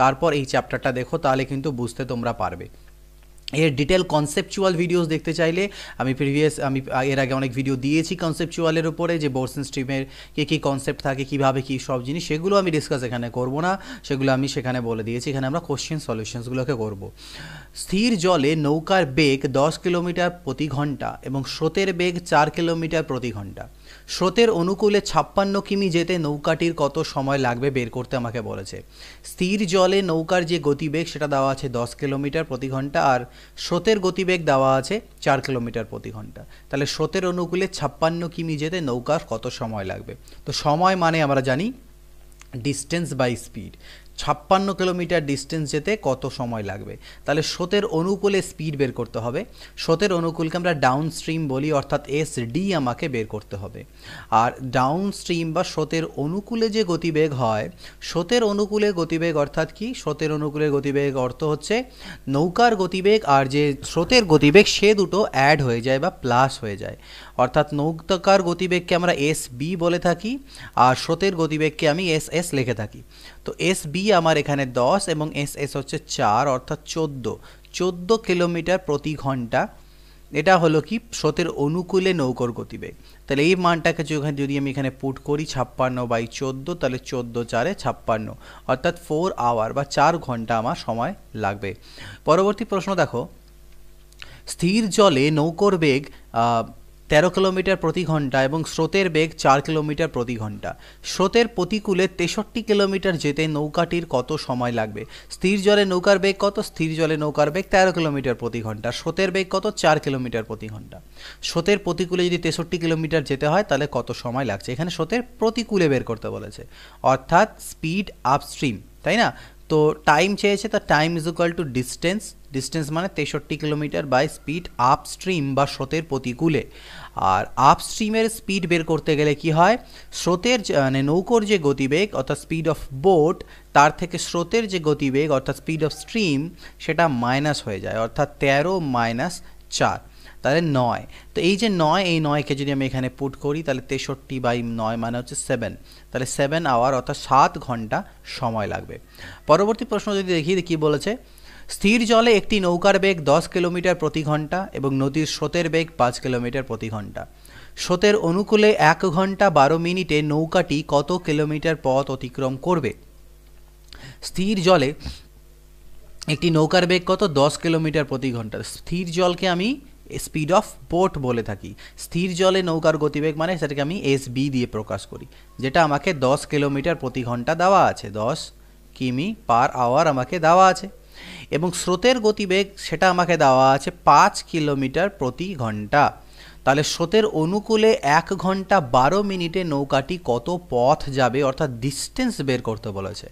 তারপর এই চ্যাপ্টারটা দেখো তাহলে কিন্তু বুঝতে তোমরা পারবে এর ডিটেল কনসেপচুয়াল ভিডিওস দেখতে চাইলে আমি প্রিভিয়াস আমি এর আগে অনেক ভিডিও দিয়েছি কনসেপচুয়ালের উপরে যে বোর্সেন স্ট্রিমের কী কী কনসেপ্ট থাকে কীভাবে কী সব জিনিস সেগুলো আমি ডিসকাস এখানে করব না সেগুলো আমি সেখানে বলে দিয়েছি এখানে আমরা কোশ্চেন সলিউশনসগুলোকে করব স্থির জলে নৌকার বেগ দশ কিলোমিটার প্রতি ঘন্টা এবং স্রোতের বেগ চার কিলোমিটার প্রতি ঘন্টা স্রোতের অনুকূলে ছাপ্পান্ন কিমি যেতে নৌকাটির কত সময় লাগবে বের করতে আমাকে বলেছে স্থির জলে নৌকার যে গতিবেগ সেটা দেওয়া আছে দশ কিলোমিটার প্রতি ঘন্টা আর স্রোতের গতিবেগ দেওয়া আছে চার কিলোমিটার প্রতি ঘন্টা তাহলে স্রোতের অনুকূলে ছাপ্পান্ন কিমি যেতে নৌকার কত সময় লাগবে তো সময় মানে আমরা জানি ডিস্টেন্স বাই স্পিড ছাপ্পান্ন কিলোমিটার ডিস্টেন্স যেতে কত সময় লাগবে তাহলে স্রোতের অনুকূলে স্পিড বের করতে হবে স্রোতের অনুকূলকে আমরা ডাউন স্ট্রিম বলি অর্থাৎ এস ডি আমাকে বের করতে হবে আর ডাউন স্ট্রিম বা স্রোতের অনুকূলে যে গতিবেগ হয় স্রোতের অনুকূলে গতিবেগ অর্থাৎ কি স্রোতের অনুকূলে গতিবেগ অর্থ হচ্ছে নৌকার গতিবেগ আর যে স্রোতের গতিবেগ সে দুটো অ্যাড হয়ে যায় বা প্লাস হয়ে যায় অর্থাৎ নৌকার গতিবেগকে আমরা এস বি বলে থাকি আর স্রোতের গতিবেগকে আমি এস এস লিখে থাকি তো এস বি আমার এখানে দশ এবং এস এস হচ্ছে চার অর্থাৎ চোদ্দো চোদ্দ কিলোমিটার প্রতি ঘন্টা এটা হলো কি স্রোতের অনুকূলে নৌকর গতিবেগ তাহলে এই মানটাকে যেখানে যদি আমি এখানে পুট করি ছাপ্পান্ন বাই চোদ্দ তাহলে চোদ্দ চারে ছাপ্পান্ন অর্থাৎ ফোর আওয়ার বা চার ঘন্টা আমার সময় লাগবে পরবর্তী প্রশ্ন দেখো স্থির জলে নৌকর বেগ তেরো কিলোমিটার প্রতি ঘন্টা এবং স্রোতের বেগ চার কিলোমিটার প্রতি ঘন্টা স্রোতের প্রতিকূলে তেষট্টি কিলোমিটার যেতে নৌকাটির কত সময় লাগবে স্থির জলে নৌকার বেগ কত স্থির জলে নৌকার বেগ তেরো কিলোমিটার প্রতি ঘন্টা স্রোতের বেগ কত চার কিলোমিটার প্রতি ঘন্টা স্রোতের প্রতিকূলে যদি তেষট্টি কিলোমিটার যেতে হয় তাহলে কত সময় লাগছে এখানে স্রোতের প্রতিকূলে বের করতে বলেছে অর্থাৎ স্পিড আপস্ট্রিম তাই না তো টাইম চেয়েছে তো time is equal to distance distance মানে তেষট্টি কিলোমিটার বাই স্পিড আপস্ট্রিম বা স্রোতের প্রতিকূলে আর আপস্ট্রিমের স্পিড বের করতে গেলে কি হয় স্রোতের মানে নৌকোর যে গতিবেগ অর্থাৎ স্পিড অফ বোট তার থেকে স্রোতের যে গতিবেগ অর্থাৎ স্পিড অফ স্ট্রিম সেটা মাইনাস হয়ে যায় অর্থাৎ তেরো মাইনাস চার তাহলে নয় তো এই যে নয় এই নয়কে যদি আমি এখানে পুট করি তাহলে তেষট্টি বাই নয় মানে হচ্ছে সেভেন তাহলে সেভেন আওয়ার অর্থাৎ সাত ঘন্টা সময় লাগবে পরবর্তী প্রশ্ন যদি দেখি কী বলেছে স্থির জলে একটি নৌকার বেগ দশ কিলোমিটার প্রতি ঘন্টা এবং নদীর স্রোতের বেগ পাঁচ কিলোমিটার প্রতি ঘন্টা স্রোতের অনুকূলে এক ঘন্টা বারো মিনিটে নৌকাটি কত কিলোমিটার পথ অতিক্রম করবে স্থির জলে একটি নৌকার বেগ কত দশ কিলোমিটার প্রতি ঘন্টা স্থির জলকে আমি স্পিড অফ বোট বলে থাকি স্থির জলে নৌকার গতিবেগ মানে সেটাকে আমি এস বি দিয়ে প্রকাশ করি যেটা আমাকে দশ কিলোমিটার প্রতি ঘন্টা দেওয়া আছে দশ কিমি পার আওয়ার আমাকে দেওয়া আছে এবং স্রোতের গতিবেগ সেটা আমাকে দেওয়া আছে পাঁচ কিলোমিটার প্রতি ঘন্টা তাহলে স্রোতের অনুকূলে এক ঘন্টা বারো মিনিটে নৌকাটি কত পথ যাবে অর্থাৎ ডিস্টেন্স বের করতে বলেছে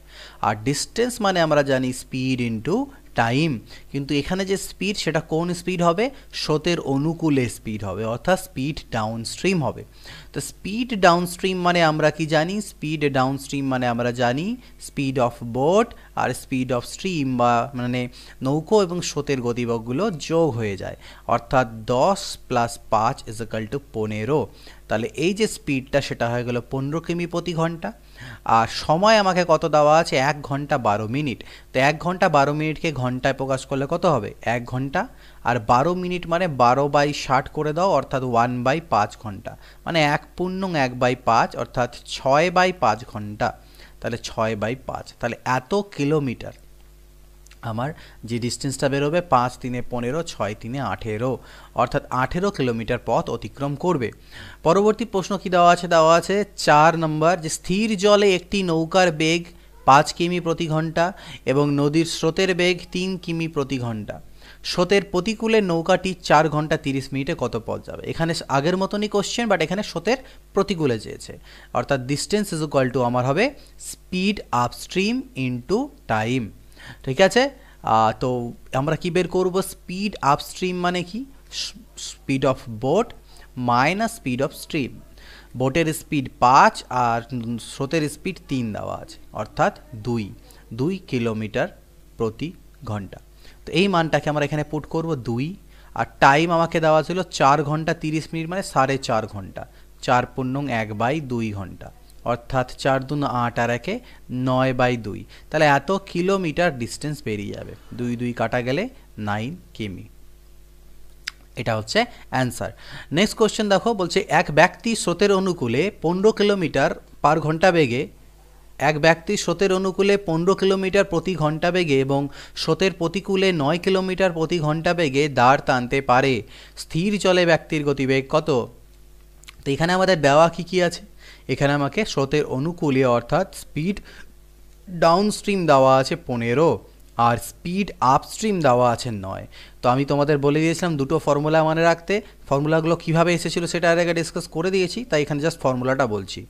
আর ডিস্টেন্স মানে আমরা জানি স্পিড ইন্টু টাইম কিন্তু এখানে যে স্পিড সেটা কোন স্পিড হবে স্রোতের অনুকূলে স্পিড হবে অর্থাৎ স্পিড ডাউন স্ট্রিম হবে তো স্পিড ডাউন স্ট্রিম মানে আমরা কি জানি স্পিড ডাউন স্ট্রিম মানে আমরা জানি স্পিড অফ বোট আর স্পিড অফ স্ট্রিম বা মানে নৌকো এবং স্রোতের গতিবেগগুলো যোগ হয়ে যায় অর্থাৎ দশ প্লাস পাঁচ ইজ টু পনেরো তাহলে এই যে স্পিডটা সেটা হয়ে গেল পনেরো কিমি প্রতি ঘন্টা আর সময় আমাকে কত দেওয়া আছে এক ঘন্টা বারো মিনিট তো এক ঘন্টা বারো মিনিটকে ঘন্টায় প্রকাশ করলে কত হবে এক ঘন্টা আর বারো মিনিট মানে বারো বাই ষাট করে দাও অর্থাৎ ওয়ান বাই পাঁচ ঘন্টা মানে এক পূর্ণ এক বাই পাঁচ অর্থাৎ ছয় বাই পাঁচ ঘন্টা তাহলে ছয় বাই পাঁচ তাহলে এত কিলোমিটার আমার যে ডিস্টেন্সটা বেরোবে পাঁচ তিনে পনেরো ছয় তিনে আঠেরো অর্থাৎ আঠেরো কিলোমিটার পথ অতিক্রম করবে পরবর্তী প্রশ্ন কি দেওয়া আছে দেওয়া আছে চার নম্বর যে স্থির জলে একটি নৌকার বেগ পাঁচ কিমি প্রতি ঘন্টা এবং নদীর স্রোতের বেগ তিন কিমি প্রতি ঘন্টা স্রোতের প্রতিকূলে নৌকাটি চার ঘন্টা তিরিশ মিনিটে কত পথ যাবে এখানে আগের মতনই কোশ্চেন বাট এখানে স্রোতের প্রতিকূলে চেয়েছে অর্থাৎ ডিস্টেন্স ইজ কল টু আমার হবে স্পিড আপস্ট্রিম ইন্টু টাইম ঠিক আছে তো আমরা কি বের করব স্পিড আপস্ট্রিম মানে কি speed of boat minus speed of stream বোটের স্পিড পাঁচ আর স্রোতের স্পিড তিন দেওয়া আছে অর্থাৎ দুই দুই কিলোমিটার প্রতি ঘন্টা তো এই মানটাকে আমরা এখানে পুট করব দুই আর টাইম আমাকে দেওয়া ছিল চার ঘন্টা তিরিশ মিনিট মানে সাড়ে চার ঘন্টা চার পূর্ণ এক বাই দুই ঘন্টা অর্থাৎ চার দুন আট আর একে নয় বাই দুই তাহলে এত কিলোমিটার ডিস্টেন্স বেরিয়ে যাবে দুই দুই কাটা গেলে নাইন কিমি এটা হচ্ছে অ্যান্সার নেক্সট কোয়েশ্চেন দেখো বলছে এক ব্যক্তি স্রোতের অনুকূলে পনেরো কিলোমিটার পার ঘন্টা বেগে এক ব্যক্তি স্রোতের অনুকূলে পনেরো কিলোমিটার প্রতি ঘন্টা বেগে এবং স্রোতের প্রতিকূলে নয় কিলোমিটার প্রতি ঘন্টা বেগে দাঁড় টানতে পারে স্থির চলে ব্যক্তির গতিবেগ কত তো এখানে আমাদের দেওয়া কী কী আছে এখানে আমাকে স্রোতের অনুকূলে অর্থাৎ স্পিড ডাউনস্ট্রিম দেওয়া আছে পনেরো আর স্পিড আপস্ট্রিম দেওয়া আছে নয় তো আমি তোমাদের বলে দিয়েছিলাম দুটো ফর্মুলা মানে রাখতে ফর্মুলাগুলো কিভাবে এসেছিল সেটা আর আগে ডিসকাস করে দিয়েছি তাই এখানে জাস্ট ফর্মুলাটা বলছি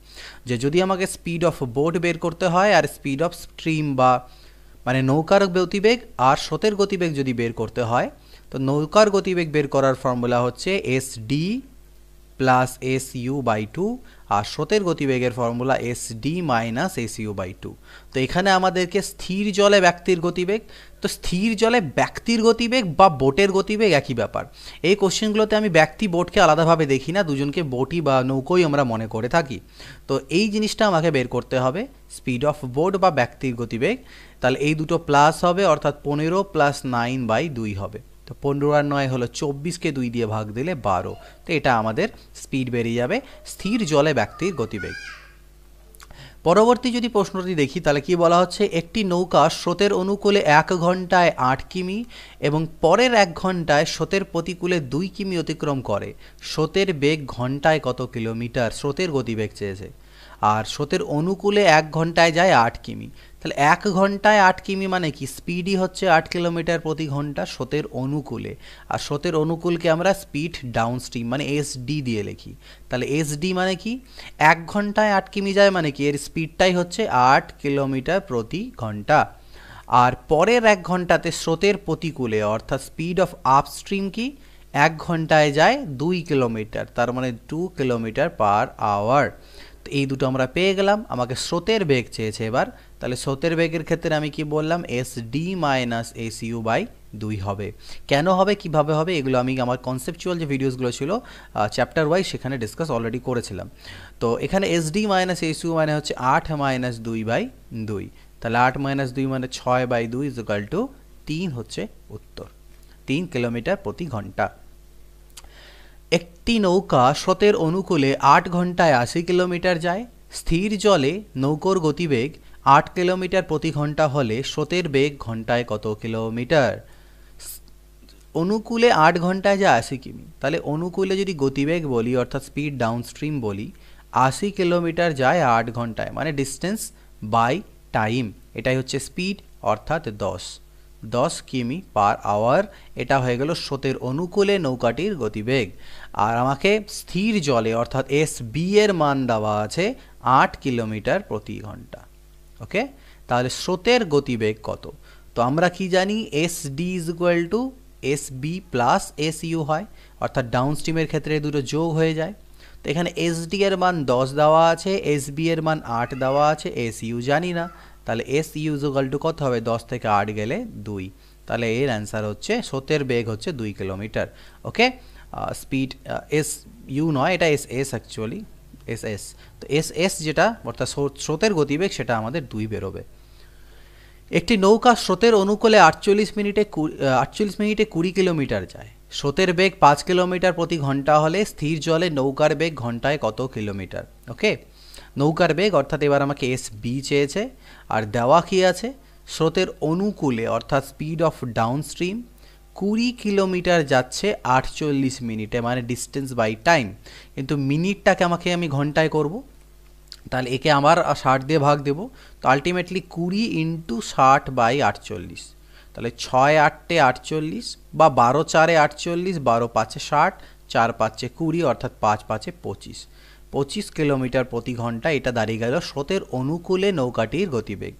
যে যদি আমাকে স্পিড অফ বোট বের করতে হয় আর স্পিড অফ স্ট্রিম বা মানে নৌকার গতিবেগ আর স্রোতের গতিবেগ যদি বের করতে হয় তো নৌকার গতিবেগ বের করার ফর্মুলা হচ্ছে S D plus S U by two আর স্রোতের গতিবেগের formula S D minus S U by two তো এখানে আমাদেরকে স্থির জলে ব্যক্তির গতিবেগ তো স্থির জলে ব্যক্তির গতিবেগ বা বোটের গতিবেগ একই ব্যাপার এই কোশ্চেনগুলোতে আমি ব্যক্তি বোটকে আলাদাভাবে দেখি না দুজনকে বোটই বা নৌকোই আমরা মনে করে থাকি তো এই জিনিসটা আমাকে বের করতে হবে স্পিড অফ বোট বা ব্যক্তির গতিবেগ তাহলে এই দুটো প্লাস হবে অর্থাৎ পনেরো প্লাস নাইন বাই দুই হবে তো পনেরো আর নয় হলো চব্বিশকে দুই দিয়ে ভাগ দিলে বারো তো এটা আমাদের স্পিড বেরিয়ে যাবে স্থির জলে ব্যক্তির গতিবেগ পরবর্তী যদি প্রশ্নটি দেখি তাহলে কি বলা হচ্ছে একটি নৌকা স্রোতের অনুকূলে এক ঘন্টায় আট কিমি এবং পরের এক ঘন্টায় স্রোতের প্রতিকূলে দুই কিমি অতিক্রম করে স্রোতের বেগ ঘন্টায় কত কিলোমিটার স্রোতের গতিবেগ চেয়েছে আর স্রোতের অনুকূলে এক ঘন্টায় যায় আট কিমি তাহলে এক ঘন্টায় আট কিমি মানে কি স্পিডই হচ্ছে আট কিলোমিটার প্রতি ঘন্টা স্রোতের অনুকূলে আর স্রোতের অনুকূলকে আমরা স্পিড ডাউন স্ট্রিম মানে এসডি দিয়ে লিখি তাহলে এসডি মানে কি এক ঘন্টায় আট কিমি যায় মানে কি এর স্পিডটাই হচ্ছে আট কিলোমিটার প্রতি ঘন্টা আর পরের এক ঘন্টাতে স্রোতের প্রতিকূলে অর্থাৎ স্পিড অফ আপস্ট্রিম কি এক ঘন্টায় যায় দুই কিলোমিটার তার মানে টু কিলোমিটার পার আওয়ার তো এই দুটো আমরা পেয়ে গেলাম আমাকে স্রোতের বেগ চেয়েছে এবার তাহলে স্রোতের বেগের ক্ষেত্রে আমি কি বললাম S D minus S U by দুই হবে কেন হবে কিভাবে হবে এগুলো আমি আমার কনসেপচুয়াল যে ভিডিওসগুলো ছিল চ্যাপ্টার ওয়াইজ সেখানে ডিসকাস অলরেডি করেছিলাম তো এখানে S D minus S U মানে হচ্ছে আট মাইনাস দুই বাই দুই তাহলে আট মাইনাস দুই মানে ছয় বাই দুই ইজকাল টু তিন হচ্ছে উত্তর তিন কিলোমিটার প্রতি ঘন্টা একটি নৌকা স্রোতের অনুকূলে আট ঘন্টায় আশি কিলোমিটার যায় স্থির জলে নৌকোর গতিবেগ আট কিলোমিটার প্রতি ঘন্টা হলে স্রোতের বেগ ঘন্টায় কত কিলোমিটার অনুকূলে আট ঘন্টায় যা আশি কিমি তাহলে অনুকূলে যদি গতিবেগ বলি অর্থাৎ স্পিড ডাউন স্ট্রিম বলি আশি কিলোমিটার যায় আট ঘন্টায় মানে ডিস্টেন্স বাই টাইম এটাই হচ্ছে স্পিড অর্থাৎ দশ দশ কিমি পার আওয়ার এটা হয়ে গেল স্রোতের অনুকূলে নৌকাটির গতিবেগ আর আমাকে স্থির জলে অর্থাৎ এস বি এর মান দেওয়া আছে আট কিলোমিটার প্রতি ঘন্টা ওকে তাহলে স্রোতের গতিবেগ কত তো আমরা কি জানি S D is equal to S B plus S U হয় অর্থাৎ ডাউন স্ট্রিমের ক্ষেত্রে দুটো যোগ হয়ে যায় তো এখানে এস ডি এর মান দশ দেওয়া আছে এস বি এর মান আট দেওয়া আছে এস ইউ জানি না তাহলে এস ইউ ইজুগাল টু কত হবে দশ থেকে আট গেলে দুই তাহলে এর অ্যান্সার হচ্ছে স্রোতের বেগ হচ্ছে দুই kilometre okay speed S U নয় এটা S S actually S S তো এস এস যেটা অর্থাৎ স্রোতের গতিবেগ সেটা আমাদের দুই বেরোবে একটি নৌকা স্রোতের অনুকূলে আটচল্লিশ মিনিটে আটচল্লিশ মিনিটে কুড়ি কিলোমিটার যায় স্রোতের বেগ পাঁচ কিলোমিটার প্রতি ঘন্টা হলে স্থির জলে নৌকার বেগ ঘন্টায় কত কিলোমিটার ওকে নৌকার বেগ অর্থাৎ এবার আমাকে এস বি চেয়েছে আর দেওয়া কী আছে স্রোতের অনুকূলে অর্থাৎ স্পিড অফ ডাউন স্ট্রিম কুড়ি কিলোমিটার যাচ্ছে আটচল্লিশ মিনিটে মানে ডিস্টেন্স বাই টাইম কিন্তু মিনিটটাকে আমাকে আমি ঘন্টায় করব তাহলে একে আমার ষাট দিয়ে ভাগ দেব তো আলটিমেটলি কুড়ি ইন্টু ষাট বাই আটচল্লিশ তাহলে ছয় আটটে আটচল্লিশ বা বারো চারে আটচল্লিশ বারো পাঁচে ষাট চার পাঁচে কুড়ি অর্থাৎ পাঁচ পাঁচে পঁচিশ পঁচিশ কিলোমিটার প্রতি ঘন্টা এটা দাঁড়িয়ে গেল স্রোতের অনুকূলে নৌকাটির গতিবেগ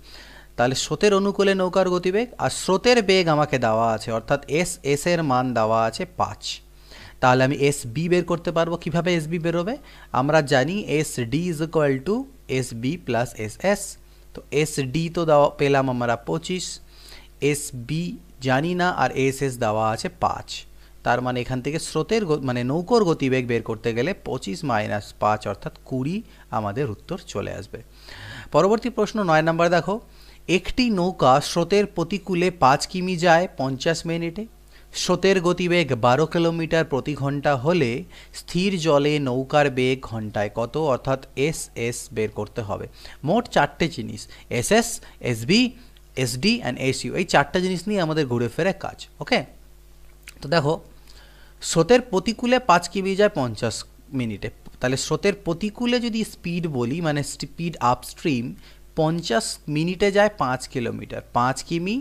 তাহলে স্রোতের অনুকূলে নৌকার গতিবেগ আর স্রোতের বেগ আমাকে দেওয়া আছে অর্থাৎ এস এস এর মান দেওয়া আছে পাঁচ তাহলে আমি এস বি বের করতে পারবো কিভাবে এস বি বেরোবে আমরা জানি S D is equal to S B plus S S তো এস ডি তো দেওয়া পেলাম আমরা পঁচিশ এস বি জানি না আর এস এস দেওয়া আছে পাঁচ তার মানে এখান থেকে স্রোতের মানে নৌকর গতিবেগ বের করতে গেলে পঁচিশ মাইনাস পাঁচ অর্থাৎ কুড়ি আমাদের উত্তর চলে আসবে পরবর্তী প্রশ্ন নয় নাম্বার দেখো একটি নৌকা স্রোতের প্রতিকূলে পাঁচ কিমি যায় পঞ্চাশ মিনিটে স্রোতের গতিবেগ বারো কিলোমিটার প্রতি ঘন্টা হলে স্থির জলে নৌকার বেগ ঘন্টায় কত অর্থাৎ এস এস বের করতে হবে মোট চারটে জিনিস S S SB SD and SU এই চারটা জিনিস নিয়ে আমাদের ঘুরে ফেরে কাজ ওকে তো দেখো স্রোতের প্রতিকূলে পাঁচ কিমি যায় পঞ্চাশ মিনিটে তাহলে স্রোতের প্রতিকূলে যদি স্পিড বলি মানে স্পিড আপস্ট্রিম পঞ্চাশ মিনিটে যায় পাঁচ কিলোমিটার পাঁচ কিমি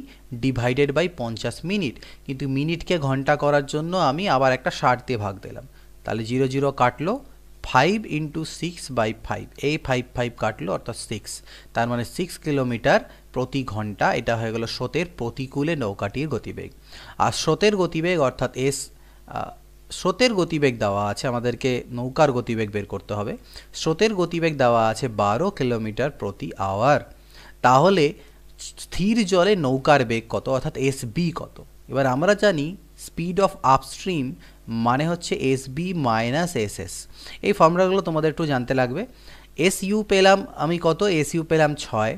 ডিভাইডেড বাই পঞ্চাশ মিনিট কিন্তু মিনিটকে ঘন্টা করার জন্য আমি আবার একটা ষাট দিয়ে ভাগ দিলাম তাহলে জিরো জিরো কাটলো five into six by five এই ফাইভ ফাইভ কাটলো অর্থাৎ সিক্স তার মানে সিক্স কিলোমিটার প্রতি ঘন্টা এটা হয়ে গেল স্রোতের প্রতিকূলে নৌকাটির গতিবেগ আর স্রোতের গতিবেগ অর্থাৎ এস স্রোতের গতিবেগ দেওয়া আছে আমাদেরকে নৌকার গতিবেগ বের করতে হবে স্রোতের গতিবেগ দেওয়া আছে বারো কিলোমিটার প্রতি আওয়ার তাহলে স্থির জলে নৌকার বেগ কত অর্থাৎ এস বি কত এবার আমরা জানি স্পিড অফ আপস্ট্রিম মানে হচ্ছে S B minus S S এই ফর্মুলাগুলো তোমাদের একটু জানতে লাগবে এস ইউ পেলাম আমি কত এস ইউ পেলাম ছয়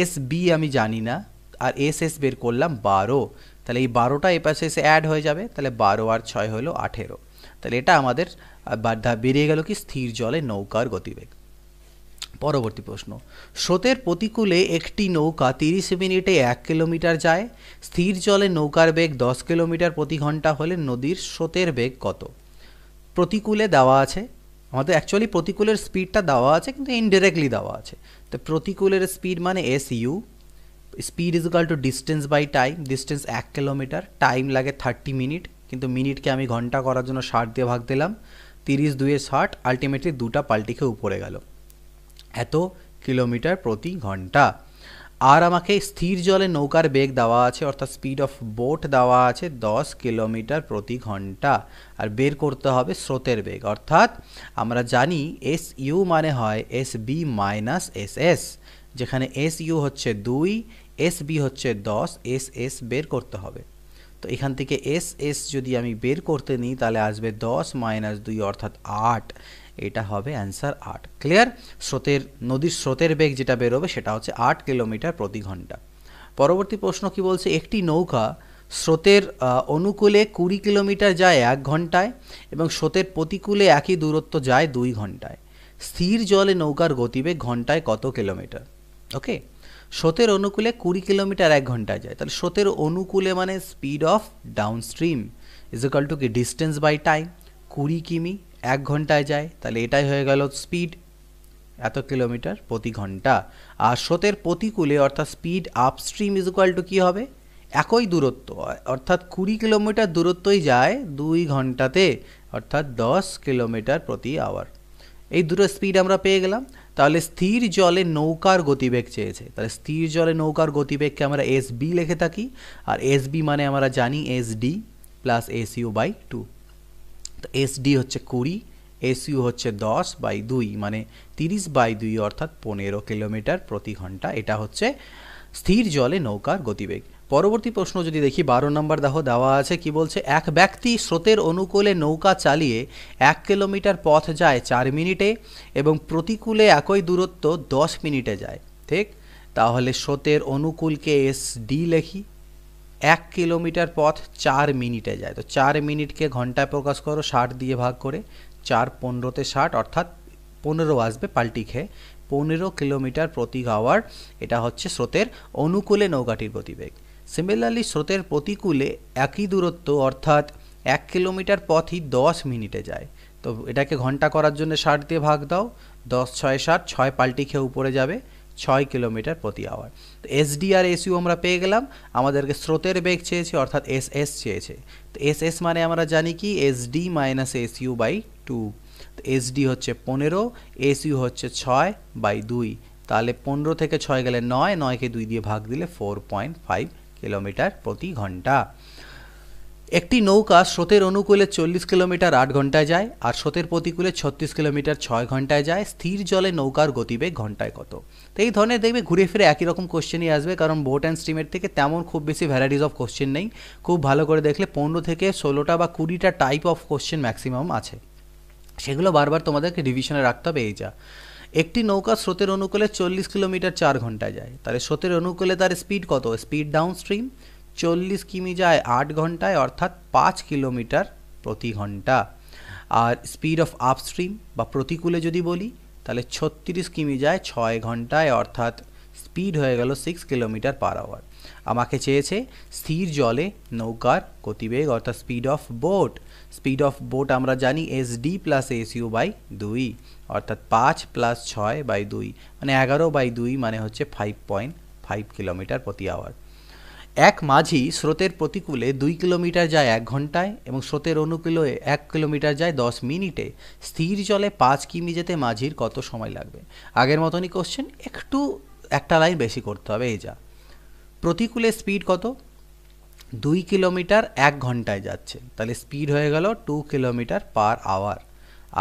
এস বি আমি জানি না আর এস এস বের করলাম বারো তাহলে এই বারোটা এ পাশে এসে অ্যাড হয়ে যাবে তাহলে বারো আর ছয় হলো আঠেরো তাহলে এটা আমাদের বেরিয়ে গেল কি স্থির জলে নৌকার গতিবেগ পরবর্তী প্রশ্ন স্রোতের প্রতিকূলে একটি নৌকা তিরিশ মিনিটে এক কিলোমিটার যায় স্থির জলে নৌকার বেগ দশ কিলোমিটার প্রতি ঘন্টা হলে নদীর স্রোতের বেগ কত প্রতিকূলে দেওয়া আছে আমাদের অ্যাকচুয়ালি প্রতিকূলের স্পিডটা দেওয়া আছে কিন্তু ইনডিরেক্টলি দেওয়া আছে তো প্রতিকূলের স্পিড মানে S U speed is equal to distance by time distance এক কিলোমিটার টাইম লাগে থার্টি মিনিট কিন্তু মিনিটকে আমি ঘন্টা করার জন্য ষাট দিয়ে ভাগ দিলাম তিরিশ দুয়ে ষাট আলটিমেটলি দুটা খেয়ে উপরে গেল এত কিলোমিটার প্রতি ঘন্টা আর আমাকে স্থির জলে নৌকার বেগ দেওয়া আছে অর্থাৎ স্পিড অফ বোট দেওয়া আছে দশ কিলোমিটার প্রতি ঘন্টা আর বের করতে হবে স্রোতের বেগ অর্থাৎ আমরা জানি এস ইউ মানে হয় S B minus S S যেখানে এস ইউ হচ্ছে দুই এস বি হচ্ছে দশ এস এস বের করতে হবে তো এখান থেকে এস এস যদি আমি বের করতে নিই তাহলে আসবে দশ মাইনাস দুই অর্থাৎ আট এটা হবে অ্যান্সার আট ক্লিয়ার স্রোতের নদীর স্রোতের বেগ যেটা বেরোবে সেটা হচ্ছে আট কিলোমিটার প্রতি ঘন্টা পরবর্তী প্রশ্ন কি বলছে একটি নৌকা স্রোতের অনুকূলে কুড়ি কিলোমিটার যায় এক ঘন্টায় এবং স্রোতের প্রতিকূলে একই দূরত্ব যায় দুই ঘন্টায় স্থির জলে নৌকার গতিবেগ ঘন্টায় কত কিলোমিটার ওকে স্রোতের অনুকূলে কুড়ি কিলোমিটার এক ঘন্টায় যায় তাহলে স্রোতের অনুকূলে মানে speed of downstream is to কি ডিস্টেন্স বাই টাইম কুড়ি কিমি এক ঘন্টায় যায় তাহলে এটাই হয়ে গেল স্পিড এত কিলোমিটার প্রতি ঘন্টা আর স্রোতের প্রতিকূলে অর্থাৎ speed upstream is equal to কী হবে একই দূরত্ব অর্থাৎ কুড়ি কিলোমিটার দূরত্বই যায় দুই ঘন্টাতে অর্থাৎ দশ কিলোমিটার প্রতি আওয়ার এই দুটো স্পিড আমরা পেয়ে গেলাম তাহলে স্থির জলে নৌকার গতিবেগ চেয়েছে তাহলে স্থির জলে নৌকার গতিবেগকে আমরা এস বি লিখে থাকি আর এস বি মানে আমরা জানি S D plus SU by two তো এস ডি হচ্ছে কুড়ি এসইউ হচ্ছে দশ বাই দুই মানে তিরিশ বাই দুই অর্থাৎ পনেরো কিলোমিটার প্রতি ঘন্টা এটা হচ্ছে স্থির জলে নৌকার গতিবেগ পরবর্তী প্রশ্ন যদি দেখি বারো নম্বর দাহ দেওয়া আছে কি বলছে এক ব্যক্তি স্রোতের অনুকূলে নৌকা চালিয়ে এক কিলোমিটার পথ যায় চার মিনিটে এবং প্রতিকূলে একই দূরত্ব দশ মিনিটে যায় ঠিক তাহলে স্রোতের অনুকূলকে এস ডি লেখি এক কিলোমিটার পথ চার মিনিটে যায় তো চার মিনিটকে ঘন্টায় প্রকাশ করো ষাট দিয়ে ভাগ করে চার পনেরোতে ষাট অর্থাৎ পনেরো আসবে পাল্টি খেয়ে পনেরো কিলোমিটার প্রতি আওয়ার এটা হচ্ছে স্রোতের অনুকূলে নৌকাটির গতিবেগ সিমিলারলি স্রোতের প্রতিকূলে একই দূরত্ব অর্থাৎ এক কিলোমিটার পথই দশ মিনিটে যায় তো এটাকে ঘন্টা করার জন্য ষাট দিয়ে ভাগ দাও দশ ছয় ষাট ছয় পাল্টি খেয়ে উপরে যাবে ছয় কিলোমিটার প্রতি আওয়ার তো এসডিআর এসইউ আমরা পেয়ে গেলাম আমাদেরকে স্রোতের বেগ চেয়েছে অর্থাৎ এস এস চেয়েছে তো এস এস মানে আমরা জানি কি SD minus SU by two তো এসডি হচ্ছে পনেরো এসইউ হচ্ছে ছয় বাই দুই তাহলে পনেরো থেকে ছয় গেলে নয় নয়কে দুই দিয়ে ভাগ দিলে ফোর পয়েন্ট ফাইভ কিলোমিটার প্রতি ঘন্টা একটি নৌকা স্রোতের অনুকূলে চল্লিশ কিলোমিটার আট ঘন্টায় যায় আর স্রোতের প্রতিকূলে ছত্রিশ কিলোমিটার ছয় ঘন্টায় যায় স্থির জলে নৌকার গতিবেগ ঘন্টায় কত তো এই ধরনের দেখবে ঘুরে ফিরে একই রকম কোশ্চেনই আসবে কারণ বোট অ্যান্ড স্ট্রিমের থেকে তেমন খুব বেশি ভ্যারাইটিস অফ কোশ্চেন নেই খুব ভালো করে দেখলে পনেরো থেকে ষোলোটা বা কুড়িটা টাইপ অফ কোশ্চেন ম্যাক্সিমাম আছে সেগুলো বারবার তোমাদেরকে রিভিশনে রাখতে হবে এই যা একটি নৌকা স্রোতের অনুকূলে চল্লিশ কিলোমিটার চার ঘন্টায় যায় তাহলে স্রোতের অনুকূলে তার স্পিড কত স্পিড ডাউন স্ট্রিম চল্লিশ কিমি যায় আট ঘন্টায় অর্থাৎ পাঁচ কিলোমিটার প্রতি ঘন্টা আর স্পিড অফ আপস্ট্রিম বা প্রতিকূলে যদি বলি তাহলে ছত্রিশ কিমি যায় ছয় ঘন্টায় অর্থাৎ স্পিড হয়ে গেল সিক্স কিলোমিটার পার আওয়ার আমাকে চেয়েছে স্থির জলে নৌকার গতিবেগ অর্থাৎ speed of boat speed of boat আমরা জানি S D plus S U by দুই অর্থাৎ পাঁচ প্লাস ছয় বাই দুই মানে এগারো বাই দুই মানে হচ্ছে ফাইভ পয়েন্ট ফাইভ কিলোমিটার প্রতি আওয়ার এক মাঝি স্রোতের প্রতিকূলে দুই কিলোমিটার যায় এক ঘন্টায় এবং স্রোতের অনুকূলে এক কিলোমিটার যায় দশ মিনিটে স্থির জলে পাঁচ কিমি যেতে মাঝির কত সময় লাগবে আগের মতনই কোশ্চেন একটু একটা লাইন বেশি করতে হবে এই যা প্রতিকূলে স্পিড কত দুই কিলোমিটার এক ঘন্টায় যাচ্ছে তাহলে স্পিড হয়ে গেল টু কিলোমিটার পার আওয়ার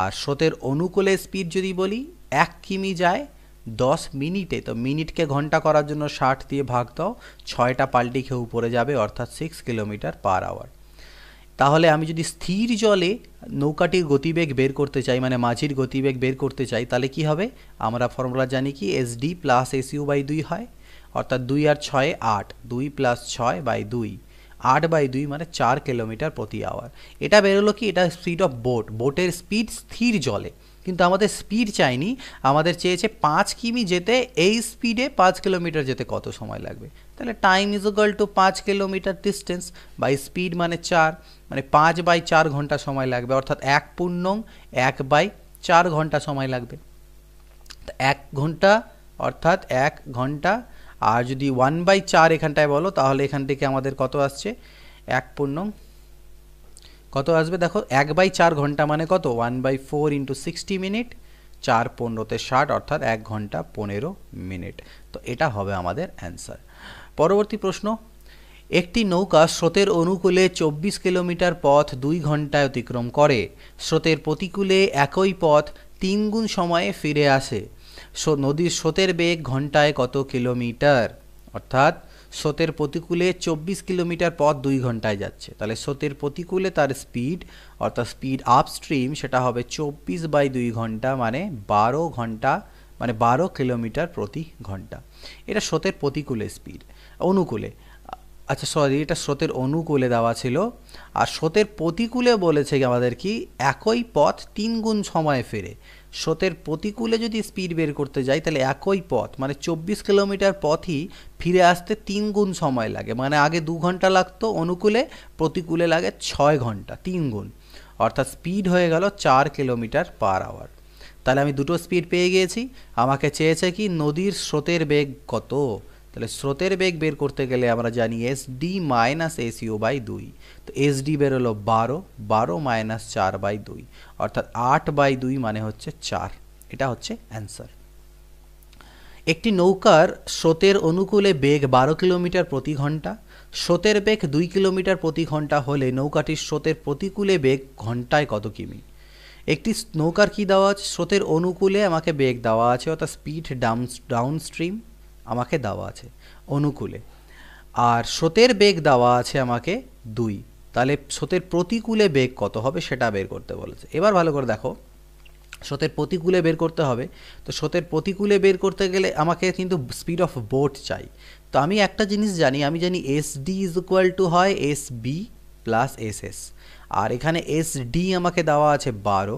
আর স্রোতের অনুকূলে স্পিড যদি বলি এক কিমি যায় দশ মিনিটে তো মিনিটকে ঘন্টা করার জন্য ষাট দিয়ে ভাগ দাও ছয়টা পাল্টি খেয়ে উপরে যাবে অর্থাৎ সিক্স কিলোমিটার পার আওয়ার তাহলে আমি যদি স্থির জলে নৌকাটির গতিবেগ বের করতে চাই মানে মাঝির গতিবেগ বের করতে চাই তাহলে কি হবে আমরা ফর্মুলা জানি কি S D plus SU by দুই হয় অর্থাৎ দুই আর ছয় আট দুই প্লাস ছয় বাই দুই আট বাই দুই মানে চার কিলোমিটার প্রতি আওয়ার এটা বেরোলো কি এটা স্পিড অফ বোট বোটের স্পিড স্থির জলে কিন্তু আমাদের স্পিড চাইনি আমাদের চেয়েছে পাঁচ কিমি যেতে এই স্পিডে পাঁচ কিলোমিটার যেতে কত সময় লাগবে তাহলে টাইম ইজ ইকাল টু পাঁচ কিলোমিটার ডিস্টেন্স বাই স্পিড মানে চার মানে পাঁচ বাই চার ঘন্টা সময় লাগবে অর্থাৎ এক পূর্ণং এক বাই চার ঘন্টা সময় লাগবে এক ঘন্টা অর্থাৎ এক ঘন্টা আর যদি ওয়ান বাই চার এখানটায় বলো তাহলে এখান থেকে আমাদের কত আসছে এক পূর্ণ কত আসবে দেখো এক বাই চার ঘন্টা মানে কত one by four into sixty minute চার পনেরোতে ষাট অর্থাৎ এক ঘন্টা পনেরো মিনিট তো এটা হবে আমাদের অ্যান্সার পরবর্তী প্রশ্ন একটি নৌকা স্রোতের অনুকূলে চব্বিশ কিলোমিটার পথ দুই ঘন্টায় অতিক্রম করে স্রোতের প্রতিকূলে একই পথ তিন গুণ সময়ে ফিরে আসে নদীর স্রোতের বেগ ঘন্টায় কত কিলোমিটার অর্থাৎ স্রোতের প্রতিকূলে চব্বিশ কিলোমিটার পথ দুই ঘন্টায় যাচ্ছে তাহলে স্রোতের প্রতিকূলে তার স্পিড অর্থাৎ স্পিড আপ স্ট্রিম সেটা হবে চব্বিশ বাই দুই ঘন্টা মানে বারো ঘন্টা মানে বারো কিলোমিটার প্রতি ঘন্টা এটা স্রোতের প্রতিকূলে স্পিড অনুকূলে আচ্ছা সরি এটা স্রোতের অনুকূলে দেওয়া ছিল আর স্রোতের প্রতিকূলে বলেছে আমাদের কি একই পথ তিন গুণ সময়ে ফেরে স্রোতের প্রতিকূলে যদি স্পিড বের করতে যাই তাহলে একই পথ মানে চব্বিশ কিলোমিটার পথই ফিরে আসতে তিন গুণ সময় লাগে মানে আগে দু ঘন্টা লাগতো অনুকূলে প্রতিকূলে লাগে ছয় ঘন্টা তিন গুণ অর্থাৎ স্পিড হয়ে গেল চার কিলোমিটার পার আওয়ার তাহলে আমি দুটো স্পিড পেয়ে গিয়েছি আমাকে চেয়েছে কি নদীর স্রোতের বেগ কত তাহলে স্রোতের বেগ বের করতে গেলে আমরা জানি S D minus SU by দুই তো এস ডি বেরোলো বারো বারো মাইনাস চার বাই দুই অর্থাৎ আট বাই দুই মানে হচ্ছে চার এটা হচ্ছে অ্যান্সার একটি নৌকার স্রোতের অনুকূলে বেগ বারো কিলোমিটার প্রতি ঘন্টা স্রোতের বেগ দুই কিলোমিটার প্রতি ঘন্টা হলে নৌকাটির স্রোতের প্রতিকূলে বেগ ঘন্টায় কত কিমি একটি নৌকার কী দেওয়া আছে স্রোতের অনুকূলে আমাকে বেগ দেওয়া আছে অর্থাৎ স্পিড ডাউন ডাউন স্ট্রিম আমাকে দেওয়া আছে অনুকূলে আর স্রোতের বেগ দেওয়া আছে আমাকে দুই তাহলে স্রোতের প্রতিকূলে বেগ কত হবে সেটা বের করতে বলেছে এবার ভালো করে দেখো স্রোতের প্রতিকূলে বের করতে হবে তো স্রোতের প্রতিকূলে বের করতে গেলে আমাকে কিন্তু স্পিড অফ বোট চাই তো আমি একটা জিনিস জানি আমি জানি S D is equal to হয় S B plus S S আর এখানে এস ডি আমাকে দেওয়া আছে বারো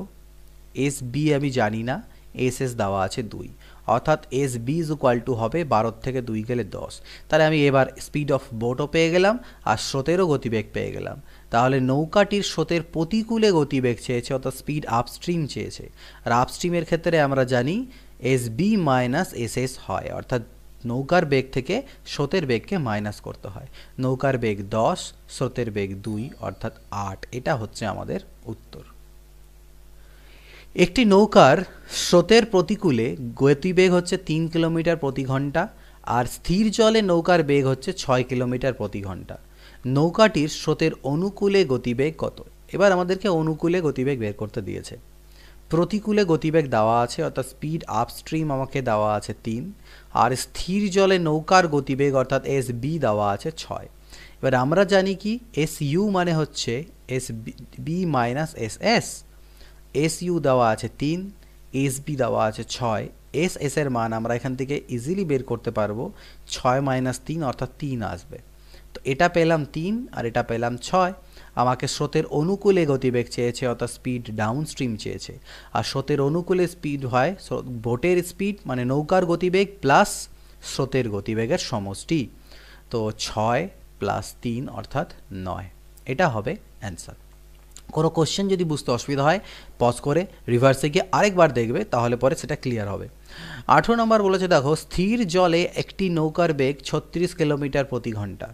এস বি আমি জানি না এস এস দেওয়া আছে দুই অর্থাৎ S B is equal to হবে বারোর থেকে দুই গেলে দশ তাহলে আমি এবার স্পিড অফ বোটও পেয়ে গেলাম আর স্রোতেরও গতিবেগ পেয়ে গেলাম তাহলে নৌকাটির স্রোতের প্রতিকূলে গতিবেগ চেয়েছে অর্থাৎ স্পিড আপস্ট্রিম চেয়েছে আর আপস্ট্রিমের ক্ষেত্রে আমরা জানি S B minus S S হয় অর্থাৎ নৌকার বেগ থেকে স্রোতের বেগকে মাইনাস করতে হয় নৌকার বেগ দশ স্রোতের বেগ দুই অর্থাৎ আট এটা হচ্ছে আমাদের উত্তর একটি নৌকার স্রোতের প্রতিকূলে গতিবেগ হচ্ছে তিন কিলোমিটার প্রতি ঘন্টা আর স্থির জলে নৌকার বেগ হচ্ছে ছয় কিলোমিটার প্রতি ঘন্টা নৌকাটির স্রোতের অনুকূলে গতিবেগ কত এবার আমাদেরকে অনুকূলে গতিবেগ বের করতে দিয়েছে প্রতিকূলে গতিবেগ দেওয়া আছে অর্থাৎ স্পিড আপস্ট্রিম আমাকে দেওয়া আছে তিন আর স্থির জলে নৌকার গতিবেগ অর্থাৎ এস বি দেওয়া আছে ছয় এবার আমরা জানি কি এস ইউ মানে হচ্ছে S B minus S S S U দেওয়া আছে তিন এসবি দেওয়া আছে ছয় এস এস এর মান আমরা এখান থেকে ইজিলি বের করতে পারবো ছয় মাইনাস তিন অর্থাৎ তিন আসবে তো এটা পেলাম তিন আর এটা পেলাম ছয় আমাকে স্রোতের অনুকূলে গতিবেগ চেয়েছে অর্থাৎ স্পিড ডাউন স্ট্রিম চেয়েছে আর স্রোতের অনুকূলে স্পিড হয় বোটের স্পিড মানে নৌকার গতিবেগ প্লাস স্রোতের গতিবেগের সমষ্টি তো ছয় প্লাস তিন অর্থাৎ নয় এটা হবে অ্যান্সার কোনো কোশ্চেন যদি বুঝতে অসুবিধা হয় পজ করে রিভার্সে গিয়ে আরেকবার দেখবে তাহলে পরে সেটা ক্লিয়ার হবে আঠেরো নম্বর বলেছে দেখো স্থির জলে একটি নৌকার বেগ ছত্রিশ কিলোমিটার প্রতি ঘন্টা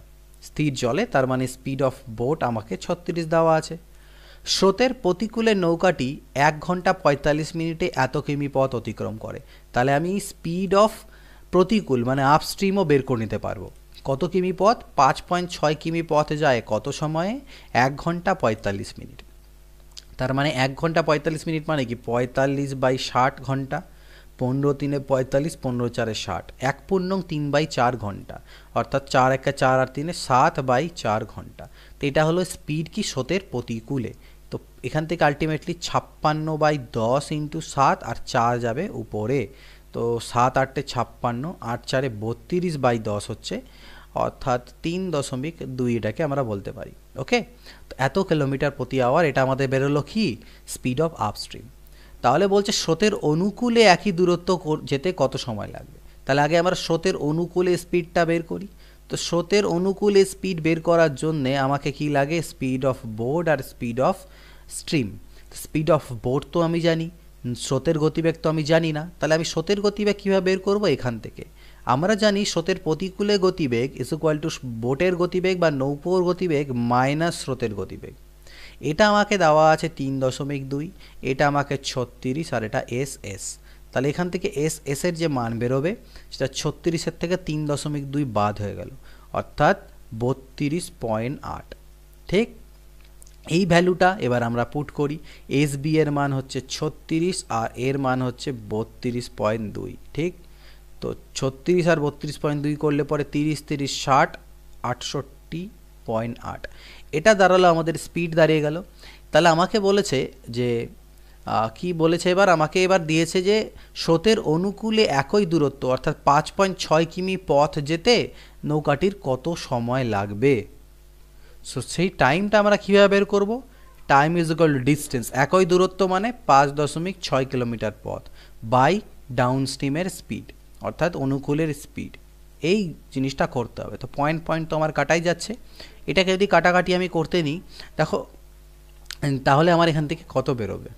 স্থির জলে তার মানে স্পিড অফ বোট আমাকে ছত্রিশ দেওয়া আছে স্রোতের প্রতিকূলে নৌকাটি এক ঘন্টা পঁয়তাল্লিশ মিনিটে এত কিমি পথ অতিক্রম করে তাহলে আমি স্পিড অফ প্রতিকূল মানে আপস্ট্রিমও বের করে নিতে পারবো কত কিমি পথ পাঁচ পয়েন্ট ছয় কিমি পথে যায় কত সময়ে এক ঘন্টা পঁয়তাল্লিশ মিনিট তার মানে এক ঘন্টা পঁয়তাল্লিশ মিনিট মানে কি পঁয়তাল্লিশ বাই ষাট ঘন্টা পনেরো তিনে পঁয়তাল্লিশ পনেরো চারে ষাট এক পূর্ণং তিন বাই চার ঘন্টা অর্থাৎ চার একে চার আর তিনে সাত বাই চার ঘন্টা তো এটা হলো স্পিড কি স্রোতের প্রতিকূলে তো এখান থেকে আলটিমেটলি ছাপ্পান্ন বাই দশ ইন্টু সাত আর চার যাবে উপরে তো সাত আটটে ছাপ্পান্ন আট চারে বত্রিশ বাই দশ হচ্ছে অর্থাৎ তিন দশমিক দুই এটাকে আমরা বলতে পারি ওকে তো এত কিলোমিটার প্রতি আওয়ার এটা আমাদের বেরোলো কি স্পিড অফ আপস্ট্রিম তাহলে বলছে স্রোতের অনুকূলে একই দূরত্ব যেতে কত সময় লাগবে তাহলে আগে আমরা স্রোতের অনুকূলে স্পিডটা বের করি তো স্রোতের অনুকূলে স্পিড বের করার জন্যে আমাকে কি লাগে স্পিড অফ বোর্ড আর speed of stream speed of boat তো আমি জানি স্রোতের গতিবেগ তো আমি জানি না তাহলে আমি স্রোতের গতিবেগ কীভাবে বের করবো এখান থেকে আমরা জানি স্রোতের প্রতিকূলে গতিবেগ ইজ ইকুয়াল টু বোটের গতিবেগ বা নৌকোর গতিবেগ মাইনাস স্রোতের গতিবেগ এটা আমাকে দেওয়া আছে তিন দশমিক দুই এটা আমাকে ছত্রিশ আর এটা এস এস তাহলে এখান থেকে এস এসের যে মান বেরোবে সেটা ছত্রিশের থেকে তিন দশমিক দুই বাদ হয়ে গেল অর্থাৎ বত্রিশ পয়েন্ট আট ঠিক এই ভ্যালুটা এবার আমরা পুট করি এস বি এর মান হচ্ছে ছত্রিশ আর এর মান হচ্ছে বত্রিশ পয়েন্ট দুই ঠিক তো ছত্রিশ আর বত্রিশ পয়েন্ট দুই করলে পরে তিরিশ তিরিশ ষাট আটষট্টি পয়েন্ট আট এটা দাঁড়ালো আমাদের স্পিড দাঁড়িয়ে গেল তাহলে আমাকে বলেছে যে কি বলেছে এবার আমাকে এবার দিয়েছে যে স্রোতের অনুকূলে একই দূরত্ব অর্থাৎ পাঁচ পয়েন্ট ছয় কিমি পথ যেতে নৌকাটির কত সময় লাগবে সো সেই টাইমটা আমরা কীভাবে বের করব টাইম ইজ ইকাল ডিস্টেন্স একই দূরত্ব মানে পাঁচ দশমিক ছয় কিলোমিটার পথ বাই ডাউন স্টিমের স্পিড অর্থাৎ অনুকূলের স্পিড এই জিনিসটা করতে হবে তো পয়েন্ট পয়েন্ট তো আমার কাটাই যাচ্ছে এটাকে যদি কাটাকাটি আমি করতে নিই দেখো তাহলে আমার এখান থেকে কত বেরোবে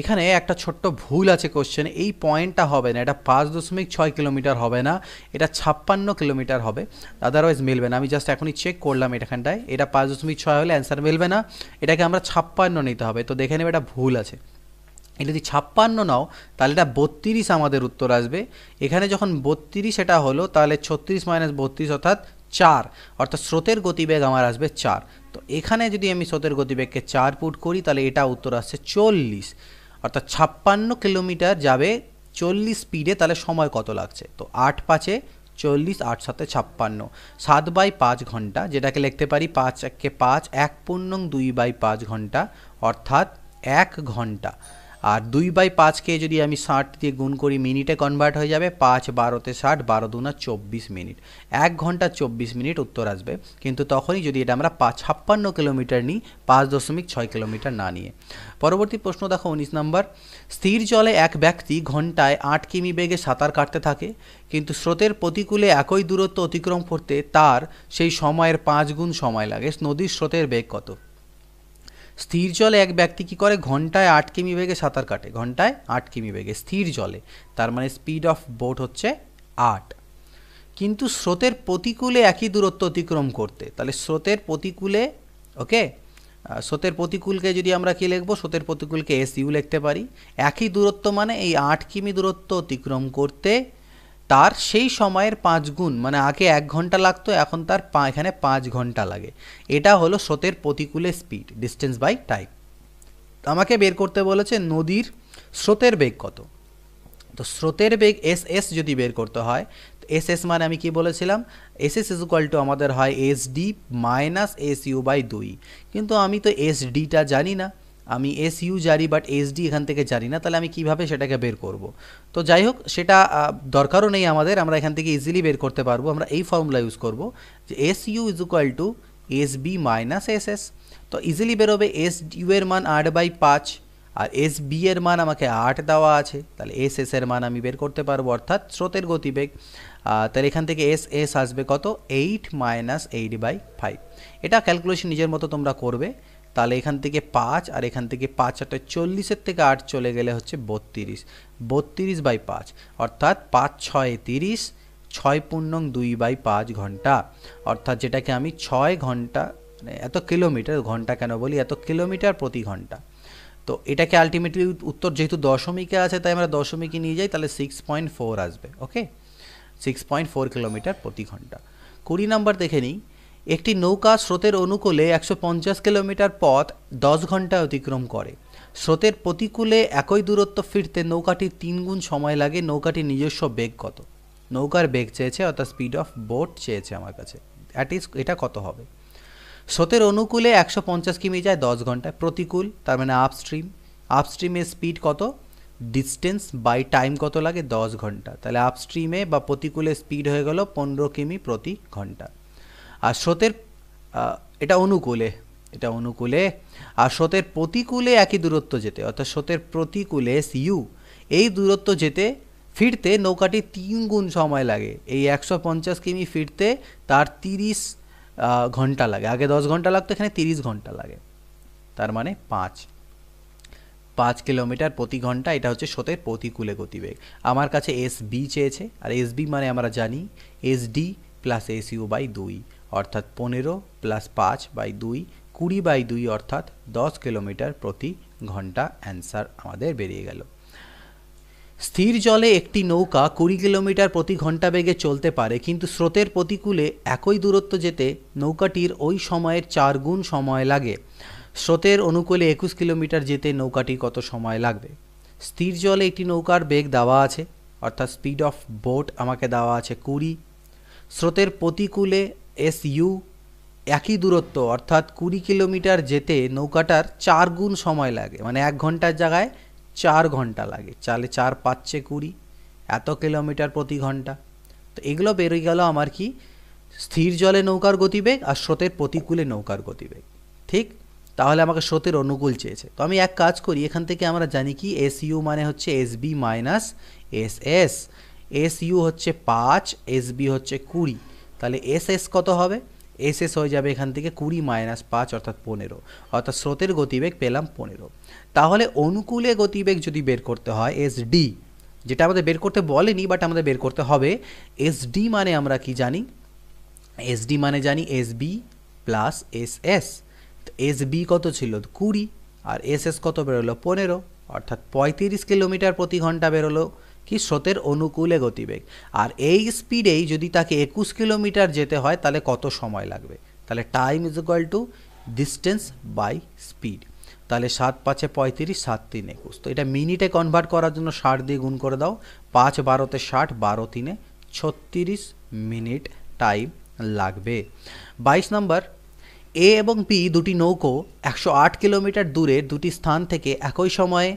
এখানে একটা ছোট্ট ভুল আছে কোশ্চেনে এই পয়েন্টটা হবে না এটা পাঁচ দশমিক ছয় কিলোমিটার হবে না এটা ছাপ্পান্ন কিলোমিটার হবে আদারওয়াইজ মিলবে না আমি জাস্ট এখনই চেক করলাম এখানটায় এটা পাঁচ দশমিক ছয় হলে অ্যান্সার মিলবে না এটাকে আমরা ছাপ্পান্ন নিতে হবে তো দেখে নেবে এটা ভুল আছে এটা যদি ছাপ্পান্ন নাও তাহলে এটা বত্রিশ আমাদের উত্তর আসবে এখানে যখন বত্রিশ এটা হলো তাহলে ছত্রিশ মাইনাস বত্রিশ অর্থাৎ চার অর্থাৎ স্রোতের গতিবেগ আমার আসবে চার তো এখানে যদি আমি স্রোতের গতিবেগকে চার পুট করি তাহলে এটা উত্তর আসছে চল্লিশ অর্থাৎ ছাপ্পান্ন কিলোমিটার যাবে চল্লিশ স্পিডে তাহলে সময় কত লাগছে তো আট পাঁচে চল্লিশ আট সাথে ছাপ্পান্ন সাত বাই পাঁচ ঘন্টা যেটাকে লিখতে পারি পাঁচ এককে পাঁচ এক পূর্ণ দুই বাই পাঁচ ঘন্টা অর্থাৎ এক ঘন্টা আর দুই বাই পাঁচকে যদি আমি ষাট দিয়ে গুণ করি মিনিটে কনভার্ট হয়ে যাবে পাঁচ বারোতে ষাট বারো দুনা চব্বিশ মিনিট এক ঘন্টা চব্বিশ মিনিট উত্তর আসবে কিন্তু তখনই যদি এটা আমরা পাঁচ ছাপ্পান্ন কিলোমিটার নিই পাঁচ দশমিক ছয় কিলোমিটার না নিয়ে পরবর্তী প্রশ্ন দেখো উনিশ নম্বর স্থির জলে এক ব্যক্তি ঘন্টায় আট কিমি বেগে সাঁতার কাটতে থাকে কিন্তু স্রোতের প্রতিকূলে একই দূরত্ব অতিক্রম করতে তার সেই সময়ের পাঁচ গুণ সময় লাগে নদীর স্রোতের বেগ কত স্থির জলে এক ব্যক্তি কি করে ঘন্টায় আট কিমি বেগে সাঁতার কাটে ঘন্টায় আট কিমি বেগে স্থির জলে তার মানে স্পিড অফ বোট হচ্ছে আট কিন্তু স্রোতের প্রতিকূলে একই দূরত্ব অতিক্রম করতে তাহলে স্রোতের প্রতিকূলে ওকে স্রোতের প্রতিকূলকে যদি আমরা কী লিখবো স্রোতের প্রতিকূলকে এস ইউ লিখতে পারি একই দূরত্ব মানে এই আট কিমি দূরত্ব অতিক্রম করতে তার সেই সময়ের পাঁচ গুণ মানে আগে এক ঘন্টা লাগতো এখন তার পা এখানে পাঁচ ঘন্টা লাগে এটা হলো স্রোতের প্রতিকূলে স্পিড ডিস্টেন্স বাই টাইম আমাকে বের করতে বলেছে নদীর স্রোতের বেগ কত তো স্রোতের বেগ এস এস যদি বের করতে হয় এস এস মানে আমি কি বলেছিলাম S S is equal to আমাদের হয় S D minus S U by দুই কিন্তু আমি তো এস ডিটা জানি না আমি এস ইউ জারি বাট এসডি এখান থেকে জানি না তাহলে আমি কিভাবে সেটাকে বের করব তো যাই হোক সেটা দরকারও নেই আমাদের আমরা এখান থেকে ইজিলি বের করতে পারবো আমরা এই ফর্মুলা ইউজ করব যে S U is equal to S B minus S S তো ইজিলি বেরোবে এস ইউ এর মান আট বাই পাঁচ আর এস বি এর মান আমাকে আট দেওয়া আছে তাহলে এস এস এর মান আমি বের করতে পারবো অর্থাৎ স্রোতের গতিবেগ তাহলে এখান থেকে এস এস আসবে কত eight minus eight by five এটা ক্যালকুলেশন নিজের মতো তোমরা করবে তাহলে এখান থেকে পাঁচ আর এখান থেকে পাঁচ আটটা চল্লিশের থেকে আট চলে গেলে হচ্ছে বত্রিশ বত্রিশ বাই পাঁচ অর্থাৎ পাঁচ ছয় তিরিশ ছয় পূর্ণং দুই বাই পাঁচ ঘন্টা অর্থাৎ যেটাকে আমি ছয় ঘন্টা মানে এত কিলোমিটার ঘন্টা কেন বলি এত কিলোমিটার প্রতি ঘন্টা তো এটাকে আলটিমেটলি উত্তর যেহেতু দশমিকে আছে তাই আমরা দশমিকে নিয়ে যাই তাহলে সিক্স পয়েন্ট ফোর আসবে okay six point four kilometre প্রতি ঘন্টা কুড়ি নাম্বার দেখে নিই একটি নৌকা স্রোতের অনুকূলে একশো কিলোমিটার পথ দশ ঘন্টা অতিক্রম করে স্রোতের প্রতিকূলে একই দূরত্ব ফিরতে নৌকাটির তিনগুণ সময় লাগে নৌকাটির নিজস্ব বেগ কত নৌকার বেগ চেয়েছে অর্থাৎ স্পিড অফ বোট চেয়েছে আমার কাছে অ্যাট ইস এটা কত হবে স্রোতের অনুকূলে একশো পঞ্চাশ কিমি যায় দশ ঘন্টায় প্রতিকূল তার মানে আপস্ট্রিম আপস্ট্রিমের স্পিড কত ডিস্টেন্স বাই টাইম কত লাগে দশ ঘন্টা তাহলে আপস্ট্রিমে বা প্রতিকূলে স্পিড হয়ে গেল পনেরো কিমি প্রতি ঘন্টা আর স্রোতের এটা অনুকূলে এটা অনুকূলে আর স্রোতের প্রতিকূলে একই দূরত্ব যেতে অর্থাৎ স্রোতের প্রতিকূলে ইউ এই দূরত্ব যেতে ফিরতে নৌকাটি তিন গুণ সময় লাগে এই একশো পঞ্চাশ কিমি ফিরতে তার তিরিশ ঘন্টা লাগে আগে দশ ঘন্টা লাগতো এখানে তিরিশ ঘন্টা লাগে তার মানে পাঁচ পাঁচ কিলোমিটার প্রতি ঘন্টা এটা হচ্ছে স্রোতের প্রতিকূলে গতিবেগ আমার কাছে এস বি চেয়েছে আর এস বি মানে আমরা জানি S D plus S U by দুই অর্থাৎ পনেরো প্লাস পাঁচ বাই দুই কুড়ি বাই দুই অর্থাৎ দশ কিলোমিটার প্রতি ঘন্টা অ্যান্সার আমাদের বেরিয়ে গেল স্থির জলে একটি নৌকা কুড়ি কিলোমিটার প্রতি ঘন্টা বেগে চলতে পারে কিন্তু স্রোতের প্রতিকূলে একই দূরত্ব যেতে নৌকাটির ওই সময়ের চার গুণ সময় লাগে স্রোতের অনুকূলে একুশ কিলোমিটার যেতে নৌকাটি কত সময় লাগবে স্থির জলে একটি নৌকার বেগ দেওয়া আছে অর্থাৎ স্পিড অফ বোট আমাকে দেওয়া আছে কুড়ি স্রোতের প্রতিকূলে এসইউ একই দূরত্ব অর্থাৎ কুড়ি কিলোমিটার যেতে নৌকাটার চার গুণ সময় লাগে মানে এক ঘন্টার জায়গায় চার ঘন্টা লাগে চালে চার পাচ্ছে কুড়ি এত কিলোমিটার প্রতি ঘন্টা তো এগুলো বেরোয় গেল আমার কি স্থির জলে নৌকার গতিবেগ আর স্রোতের প্রতিকূলে নৌকার গতিবেগ ঠিক তাহলে আমাকে স্রোতের অনুকূল চেয়েছে তো আমি এক কাজ করি এখান থেকে আমরা জানি কি এস ইউ মানে হচ্ছে S B minus S S S U হচ্ছে পাঁচ এস বি হচ্ছে কুড়ি তাহলে এস এস কত হবে এস এস হয়ে যাবে এখান থেকে কুড়ি মাইনাস পাঁচ অর্থাৎ পনেরো অর্থাৎ স্রোতের গতিবেগ পেলাম পনেরো তাহলে অনুকূলে গতিবেগ যদি বের করতে হয় এস ডি যেটা আমাদের বের করতে বলেনি বাট আমাদের বের করতে হবে এস ডি মানে আমরা কি জানি এস ডি মানে জানি S B plus S S S B কত ছিল কুড়ি আর এস এস কত বেরোলো পনেরো অর্থাৎ পঁয়ত্রিশ কিলোমিটার প্রতি ঘন্টা বেরোলো কি স্রোতের অনুকূলে গতিবেগ আর এই স্পিডেই যদি তাকে একুশ কিলোমিটার যেতে হয় তাহলে কত সময় লাগবে তাহলে time is equal to distance by speed তাহলে সাত পাঁচে পঁয়ত্রিশ সাত তিন একুশ তো এটা মিনিটে কনভার্ট করার জন্য ষাট দিয়ে গুণ করে দাও পাঁচ বারোতে ষাট বারো তিনে ছত্রিশ মিনিট টাইম লাগবে বাইশ নম্বর এ এবং পি দুটি নৌকো একশো আট কিলোমিটার দূরে দুটি স্থান থেকে একই সময়ে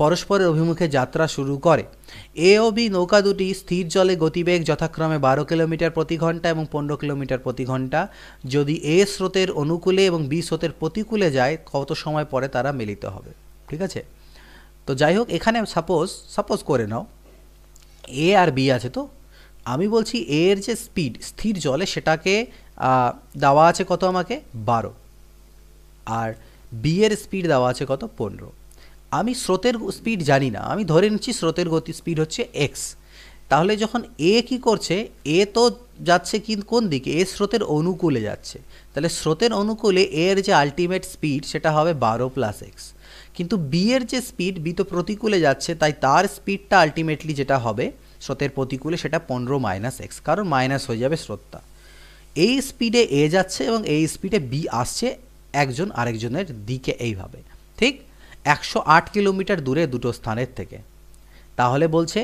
পরস্পরের অভিমুখে যাত্রা শুরু করে এ ও বি নৌকা দুটি স্থির জলে গতিবেগ যথাক্রমে বারো কিলোমিটার প্রতি ঘন্টা এবং পনেরো কিলোমিটার প্রতি ঘন্টা যদি এ স্রোতের অনুকূলে এবং বি স্রোতের প্রতিকূলে যায় কত সময় পরে তারা মিলিত হবে ঠিক আছে তো যাই হোক এখানে সাপোজ সাপোজ করে নাও এ আর বি আছে তো আমি বলছি এ এর যে স্পিড স্থির জলে সেটাকে দেওয়া আছে কত আমাকে বারো আর বি এর স্পিড দেওয়া আছে কত পনেরো আমি স্রোতের স্পিড জানি না আমি ধরে নিচ্ছি স্রোতের গতি স্পিড হচ্ছে এক্স তাহলে যখন এ কি করছে এ তো যাচ্ছে কি কোন দিকে এ স্রোতের অনুকূলে যাচ্ছে তাহলে স্রোতের অনুকূলে এর যে আলটিমেট স্পিড সেটা হবে বারো প্লাস এক্স কিন্তু বি এর যে স্পিড বি তো প্রতিকূলে যাচ্ছে তাই তার স্পিডটা আলটিমেটলি যেটা হবে স্রোতের প্রতিকূলে সেটা পনেরো মাইনাস এক্স কারণ মাইনাস হয়ে যাবে স্রোতটা এই স্পিডে এ যাচ্ছে এবং এই স্পিডে বি আসছে একজন আরেকজনের দিকে এইভাবে ঠিক একশো আট কিলোমিটার দূরে দুটো স্থানের থেকে তাহলে বলছে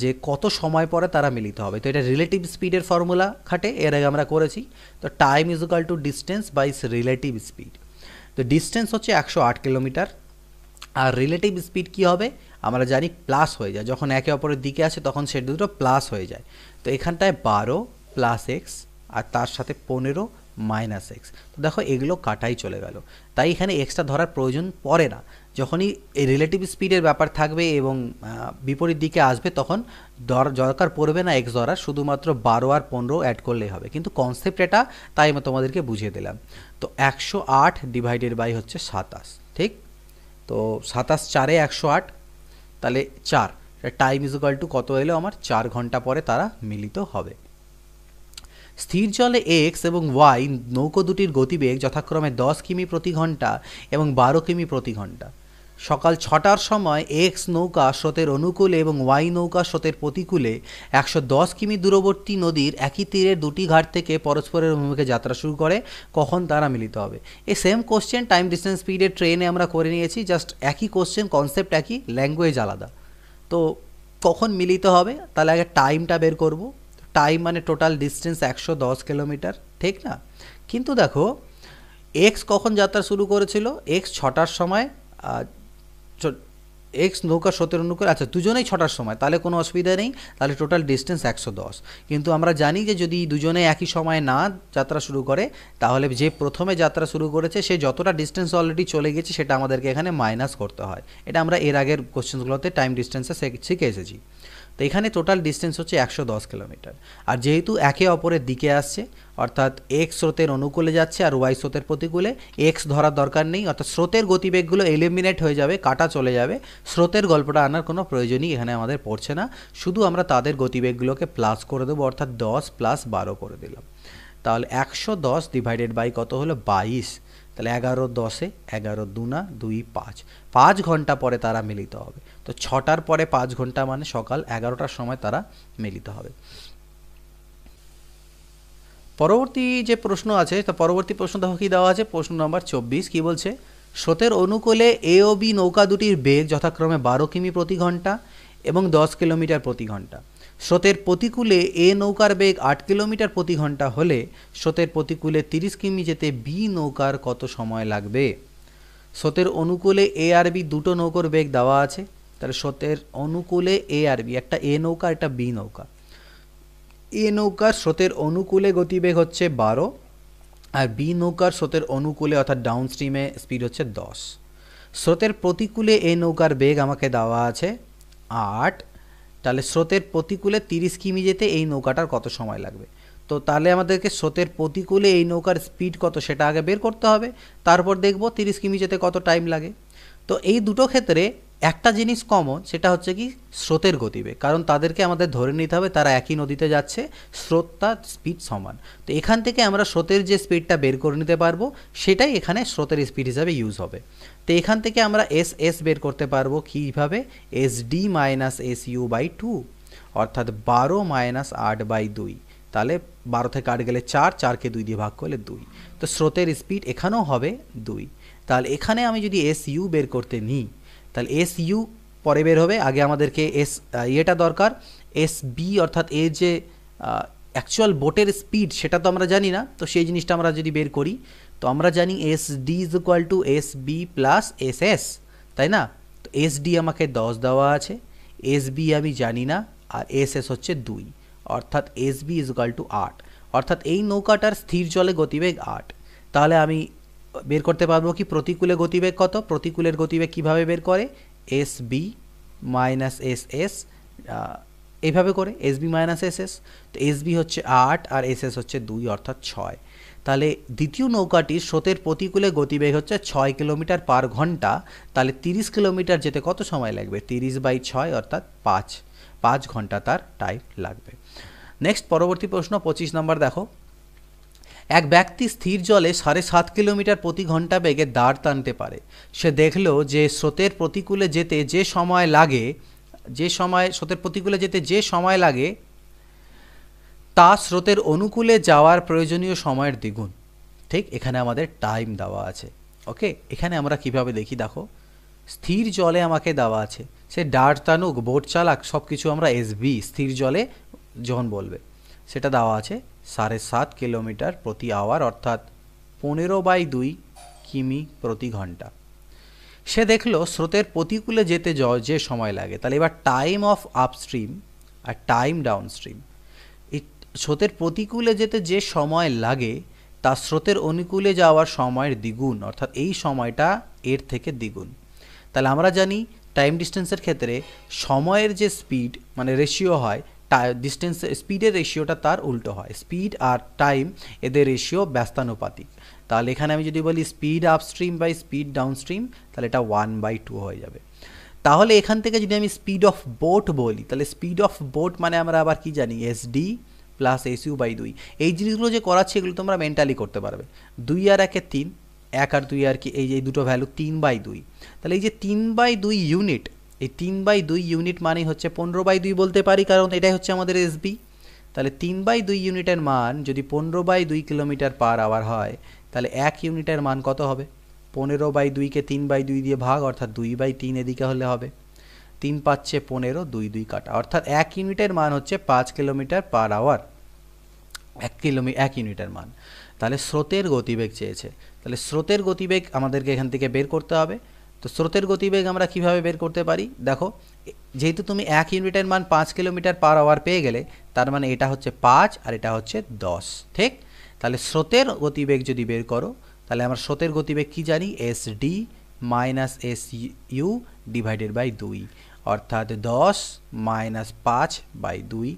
যে কত সময় পরে তারা মিলিত হবে তো এটা রিলেটিভ স্পিডের ফর্মুলা খাটে এর আগে আমরা করেছি তো time is equal to distance by relative speed তো ডিস্টেন্স হচ্ছে একশো আট কিলোমিটার আর রিলেটিভ স্পিড কি হবে আমরা জানি প্লাস হয়ে যায় যখন একে অপরের দিকে আসে তখন সে দুটো প্লাস হয়ে যায় তো এখানটায় বারো প্লাস এক্স আর তার সাথে পনেরো মাইনাস এক্স তো দেখো এগুলো কাটাই চলে গেল তাই এখানে এক্সটা ধরার প্রয়োজন পড়ে না যখনই এই রিলেটিভ স্পিডের ব্যাপার থাকবে এবং বিপরীত দিকে আসবে তখন দর দরকার পড়বে না এক্স ধরার শুধুমাত্র বারো আর পনেরো অ্যাড করলেই হবে কিন্তু কনসেপ্ট এটা তাই আমি তোমাদেরকে বুঝিয়ে দিলাম তো একশো আট ডিভাইডেড বাই হচ্ছে সাতাশ ঠিক তো সাতাশ চারে একশো আট তাহলে চার টাইম ইজ ইকাল টু কত এলো আমার চার ঘন্টা পরে তারা মিলিত হবে স্থির জলে এক্স এবং ওয়াই নৌকো দুটির গতিবেগ যথাক্রমে দশ কিমি প্রতি ঘন্টা এবং বারো কিমি প্রতি ঘন্টা সকাল ছটার সময় এক্স নৌকা স্রোতের অনুকূলে এবং ওয়াই নৌকা স্রোতের প্রতিকূলে একশো দশ কিমি দূরবর্তী নদীর একই তীরের দুটি ঘাট থেকে পরস্পরের অভিমুখে যাত্রা শুরু করে কখন তারা মিলিত হবে এই সেম কোশ্চেন টাইম ডিস্টেন্স স্পিডে ট্রেনে আমরা করে নিয়েছি জাস্ট একই কোশ্চেন কনসেপ্ট একই ল্যাঙ্গুয়েজ আলাদা তো কখন মিলিত হবে তাহলে আগে টাইমটা বের করব টাইম মানে টোটাল ডিস্টেন্স একশো দশ কিলোমিটার ঠিক না কিন্তু দেখো এক্স কখন যাত্রা শুরু করেছিল এক্স ছটার সময় এক্স নৌকা সতেরো নৌকা আচ্ছা দুজনেই ছটার সময় তাহলে কোনো অসুবিধা নেই তাহলে টোটাল ডিস্টেন্স একশো দশ কিন্তু আমরা জানি যে যদি দুজনে একই সময় না যাত্রা শুরু করে তাহলে যে প্রথমে যাত্রা শুরু করেছে সে যতটা ডিস্টেন্স অলরেডি চলে গেছে সেটা আমাদেরকে এখানে মাইনাস করতে হয় এটা আমরা এর আগের কোশ্চেনগুলোতে টাইম ডিস্টেন্সে শিখে এসেছি তো এখানে টোটাল ডিস্টেন্স হচ্ছে একশো দশ কিলোমিটার আর যেহেতু একে অপরের দিকে আসছে অর্থাৎ এক্স স্রোতের অনুকূলে যাচ্ছে আর ওয়াই স্রোতের প্রতিকূলে এক্স ধরার দরকার নেই অর্থাৎ স্রোতের গতিবেগগুলো এলিমিনেট হয়ে যাবে কাটা চলে যাবে স্রোতের গল্পটা আনার কোনো প্রয়োজনই এখানে আমাদের পড়ছে না শুধু আমরা তাদের গতিবেগগুলোকে প্লাস করে দেবো অর্থাৎ দশ প্লাস বারো করে দিলাম তাহলে একশো দশ ডিভাইডেড বাই কত হলো বাইশ তাহলে এগারো দশে এগারো দুনা দুই পাঁচ পাঁচ ঘন্টা পরে তারা মিলিত হবে তো ছটার পরে পাঁচ ঘন্টা মানে সকাল এগারোটার সময় তারা মিলিত হবে পরবর্তী যে প্রশ্ন আছে তা পরবর্তী প্রশ্ন দেখো কী দেওয়া আছে প্রশ্ন নম্বর চব্বিশ কী বলছে স্রোতের অনুকূলে এ ও বি নৌকা দুটির বেগ যথাক্রমে বারো কিমি প্রতি ঘন্টা এবং দশ কিলোমিটার প্রতি ঘন্টা স্রোতের প্রতিকূলে এ নৌকার বেগ আট কিলোমিটার প্রতি ঘন্টা হলে স্রোতের প্রতিকূলে তিরিশ কিমি যেতে বি নৌকার কত সময় লাগবে স্রোতের অনুকূলে এ আর বি দুটো নৌকার বেগ দেওয়া আছে তাহলে স্রোতের অনুকূলে এ আর বি একটা এ নৌকা একটা বি নৌকা এ নৌকার স্রোতের অনুকূলে গতিবেগ হচ্ছে বারো আর বি নৌকার স্রোতের অনুকূলে অর্থাৎ ডাউন স্ট্রিমে স্পিড হচ্ছে দশ স্রোতের প্রতিকূলে এ নৌকার বেগ আমাকে দেওয়া আছে আট তাহলে স্রোতের প্রতিকূলে তিরিশ কিমি যেতে এই নৌকাটার কত সময় লাগবে তো তাহলে আমাদেরকে স্রোতের প্রতিকূলে এই নৌকার স্পিড কত সেটা আগে বের করতে হবে তারপর দেখব তিরিশ কিমি যেতে কত টাইম লাগে তো এই দুটো ক্ষেত্রে একটা জিনিস কমন সেটা হচ্ছে কি স্রোতের গতিবেগ কারণ তাদেরকে আমাদের ধরে নিতে হবে তারা একই নদীতে যাচ্ছে স্রোত তার স্পিড সমান তো এখান থেকে আমরা স্রোতের যে স্পিডটা বের করে নিতে পারবো সেটাই এখানে স্রোতের স্পিড হিসাবে ইউজ হবে তো এখান থেকে আমরা এস এস বের করতে পারবো কীভাবে S D minus S U by two অর্থাৎ বারো মাইনাস আট বাই দুই তাহলে বারো থেকে আট গেলে চার চারকে দুই দিয়ে ভাগ করলে দুই তো স্রোতের স্পিড এখানেও হবে দুই তাহলে এখানে আমি যদি এস ইউ বের করতে নিই তাহলে এস ইউ পরে বের হবে আগে আমাদেরকে এস ইয়েটা দরকার এস বি অর্থাৎ এ যে অ্যাকচুয়াল বোটের স্পিড সেটা তো আমরা জানি না তো সেই জিনিসটা আমরা যদি বের করি তো আমরা জানি S D is equal to S B plus S S তাই না তো এস ডি আমাকে দশ দেওয়া আছে এস বি আমি জানি না আর এস এস হচ্ছে দুই অর্থাৎ S B is equal to আট অর্থাৎ এই নৌকাটার স্থির জলে গতিবেগ আট তাহলে আমি বের করতে পারবো কি প্রতিকূলে গতিবেগ কত প্রতিকূলের গতিবেগ কিভাবে বের করে S B minus S S এইভাবে করে S B minus S S তো এস বি হচ্ছে আট আর এস এস হচ্ছে দুই অর্থাৎ ছয় তাহলে দ্বিতীয় নৌকাটি স্রোতের প্রতিকূলে গতিবেগ হচ্ছে ছয় কিলোমিটার পার ঘন্টা তাহলে তিরিশ কিলোমিটার যেতে কত সময় লাগবে তিরিশ বাই ছয় অর্থাৎ পাঁচ পাঁচ ঘন্টা তার টাইম লাগবে নেক্সট পরবর্তী প্রশ্ন পঁচিশ নম্বর দেখো এক ব্যক্তি স্থির জলে সাড়ে সাত কিলোমিটার প্রতি ঘন্টা বেগে দাঁড় টানতে পারে সে দেখল যে স্রোতের প্রতিকূলে যেতে যে সময় লাগে যে সময় স্রোতের প্রতিকূলে যেতে যে সময় লাগে তা স্রোতের অনুকূলে যাওয়ার প্রয়োজনীয় সময়ের দ্বিগুণ ঠিক এখানে আমাদের টাইম দেওয়া আছে ওকে এখানে আমরা কিভাবে দেখি দেখো স্থির জলে আমাকে দেওয়া আছে সে ডার টানুক বোট চালাক সব কিছু আমরা এসবি স্থির জলে যখন বলবে সেটা দেওয়া আছে সাড়ে সাত কিলোমিটার প্রতি আওয়ার অর্থাৎ পনেরো বাই দুই কিমি প্রতি ঘন্টা সে দেখলো স্রোতের প্রতিকূলে যেতে যে সময় লাগে তাহলে এবার টাইম অফ আপস্ট্রিম আর টাইম ডাউনস্ট্রিম স্রোতের প্রতিকূলে যেতে যে সময় লাগে তা স্রোতের অনুকূলে যাওয়ার সময়ের দ্বিগুণ অর্থাৎ এই সময়টা এর থেকে দ্বিগুণ তাহলে আমরা জানি টাইম ডিস্টেন্সের ক্ষেত্রে সময়ের যে স্পিড মানে রেশিও হয় ডিস্টেন্স স্পিডের রেশিওটা তার উল্টো হয় স্পিড আর টাইম এদের রেশিও ব্যস্তানুপাতিক তাহলে এখানে আমি যদি বলি speed upstream by speed downstream তাহলে এটা ওয়ান বাই টু হয়ে যাবে তাহলে এখান থেকে যদি আমি স্পিড অফ বোট বলি তাহলে স্পিড অফ বোট মানে আমরা আবার কি জানি SD plus S U by দুই এই জিনিসগুলো যে করাচ্ছে এগুলো তোমরা মেন্টালি করতে পারবে দুই আর একে তিন এক আর দুই আর কি এই যে দুটো ভ্যালু তিন বাই দুই তাহলে এই যে তিন বাই দুই ইউনিট এই তিন বাই দুই ইউনিট মানেই হচ্ছে পনেরো বাই দুই বলতে পারি কারণ এটাই হচ্ছে আমাদের এসবি তাহলে তিন বাই দুই ইউনিটের মান যদি পনেরো বাই দুই কিলোমিটার পার আওয়ার হয় তাহলে এক ইউনিটের মান কত হবে পনেরো বাই দুইকে তিন বাই দুই দিয়ে ভাগ অর্থাৎ দুই বাই তিন এদিকে হলে হবে তিন পাচ্ছে পনেরো দুই দুই কাটা অর্থাৎ এক ইউনিটের মান হচ্ছে পাঁচ কিলোমিটার পার আওয়ার এক কিলোমি এক ইউনিটের মান তাহলে স্রোতের গতিবেগ চেয়েছে তাহলে স্রোতের গতিবেগ আমাদেরকে এখান থেকে বের করতে হবে তো স্রোতের গতিবেগ আমরা কিভাবে বের করতে পারি দেখো যেহেতু তুমি এক ইউনিটের মান পাঁচ কিলোমিটার পার আওয়ার পেয়ে গেলে তার মানে এটা হচ্ছে পাঁচ আর এটা হচ্ছে দশ ঠিক তাহলে স্রোতের গতিবেগ যদি বের করো তাহলে আমরা স্রোতের গতিবেগ কি জানি S D minus S U divided by দুই অর্থাৎ দশ মাইনাস পাঁচ বাই দুই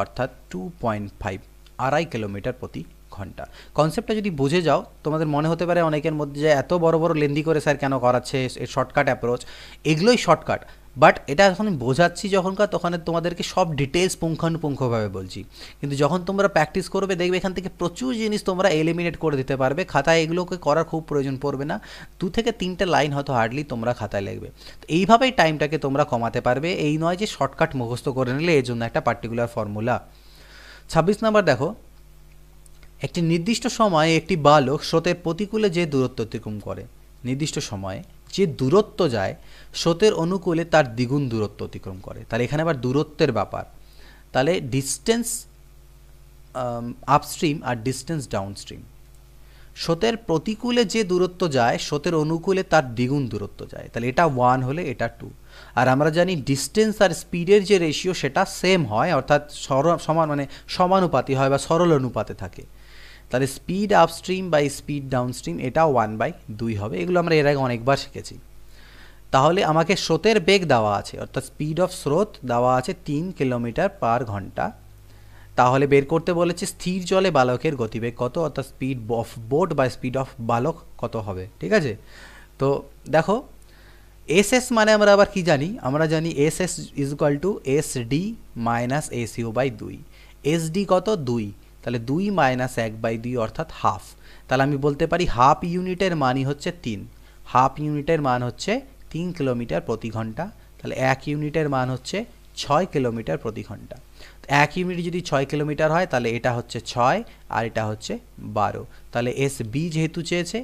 অর্থাৎ টু পয়েন্ট ফাইভ আড়াই কিলোমিটার প্রতি ঘন্টা কনসেপ্টটা যদি বুঝে যাও তোমাদের মনে হতে পারে অনেকের মধ্যে যে এত বড় বড় লেন্দি করে স্যার কেন করাচ্ছে শর্টকাট অ্যাপ্রোচ এগুলোই শর্টকাট বাট এটা এখন বোঝাচ্ছি যখনকার তখন তোমাদেরকে সব ডিটেলস পুঙ্খানুপুঙ্খভাবে বলছি কিন্তু যখন তোমরা প্র্যাকটিস করবে দেখবে এখান থেকে প্রচুর জিনিস তোমরা এলিমিনেট করে দিতে পারবে খাতায় এগুলোকে করার খুব প্রয়োজন পড়বে না দু থেকে তিনটে লাইন হয়তো হার্ডলি তোমরা খাতায় লিখবে তো এইভাবেই টাইমটাকে তোমরা কমাতে পারবে এই নয় যে শর্টকাট মুখস্থ করে নিলে এর জন্য একটা পার্টিকুলার ফর্মুলা ছাব্বিশ নাম্বার দেখো একটি নির্দিষ্ট সময়ে একটি বালক স্রোতের প্রতিকূলে যে দূরত্ব অতিক্রম করে নির্দিষ্ট সময়ে যে দূরত্ব যায় স্রোতের অনুকূলে তার দ্বিগুণ দূরত্ব অতিক্রম করে তাহলে এখানে আবার দূরত্বের ব্যাপার তাহলে ডিস্টেন্স আপস্ট্রিম আর ডিস্টেন্স ডাউনস্ট্রিম স্রোতের প্রতিকূলে যে দূরত্ব যায় স্রোতের অনুকূলে তার দ্বিগুণ দূরত্ব যায় তাহলে এটা ওয়ান হলে এটা টু আর আমরা জানি ডিস্টেন্স আর স্পিডের যে রেশিও সেটা সেম হয় অর্থাৎ সমান মানে সমানুপাতি হয় বা সরল অনুপাতে থাকে তাহলে speed upstream by speed downstream এটা ওয়ান বাই দুই হবে এগুলো আমরা এর আগে অনেকবার শিখেছি তাহলে আমাকে স্রোতের বেগ দেওয়া আছে অর্থাৎ স্পিড অফ স্রোত দেওয়া আছে তিন কিলোমিটার পার ঘন্টা তাহলে বের করতে বলেছে স্থির জলে বালকের গতিবেগ কত অর্থাৎ স্পিড অফ বোট বা স্পিড অফ বালক কত হবে ঠিক আছে তো দেখো এস এস মানে আমরা আবার কি জানি আমরা জানি S S is equal to S D minus SU by দুই এস ডি কত দুই তাহলে দুই মাইনাস এক বাই দুই অর্থাৎ হাফ তাহলে আমি বলতে পারি হাফ ইউনিটের মানই হচ্ছে তিন হাফ ইউনিটের মান হচ্ছে তিন কিলোমিটার প্রতি ঘন্টা তাহলে এক ইউনিটের মান হচ্ছে ছয় কিলোমিটার প্রতি ঘন্টা এক ইউনিট যদি ছয় কিলোমিটার হয় তাহলে এটা হচ্ছে ছয় আর এটা হচ্ছে বারো তাহলে এস বি যেহেতু চেয়েছে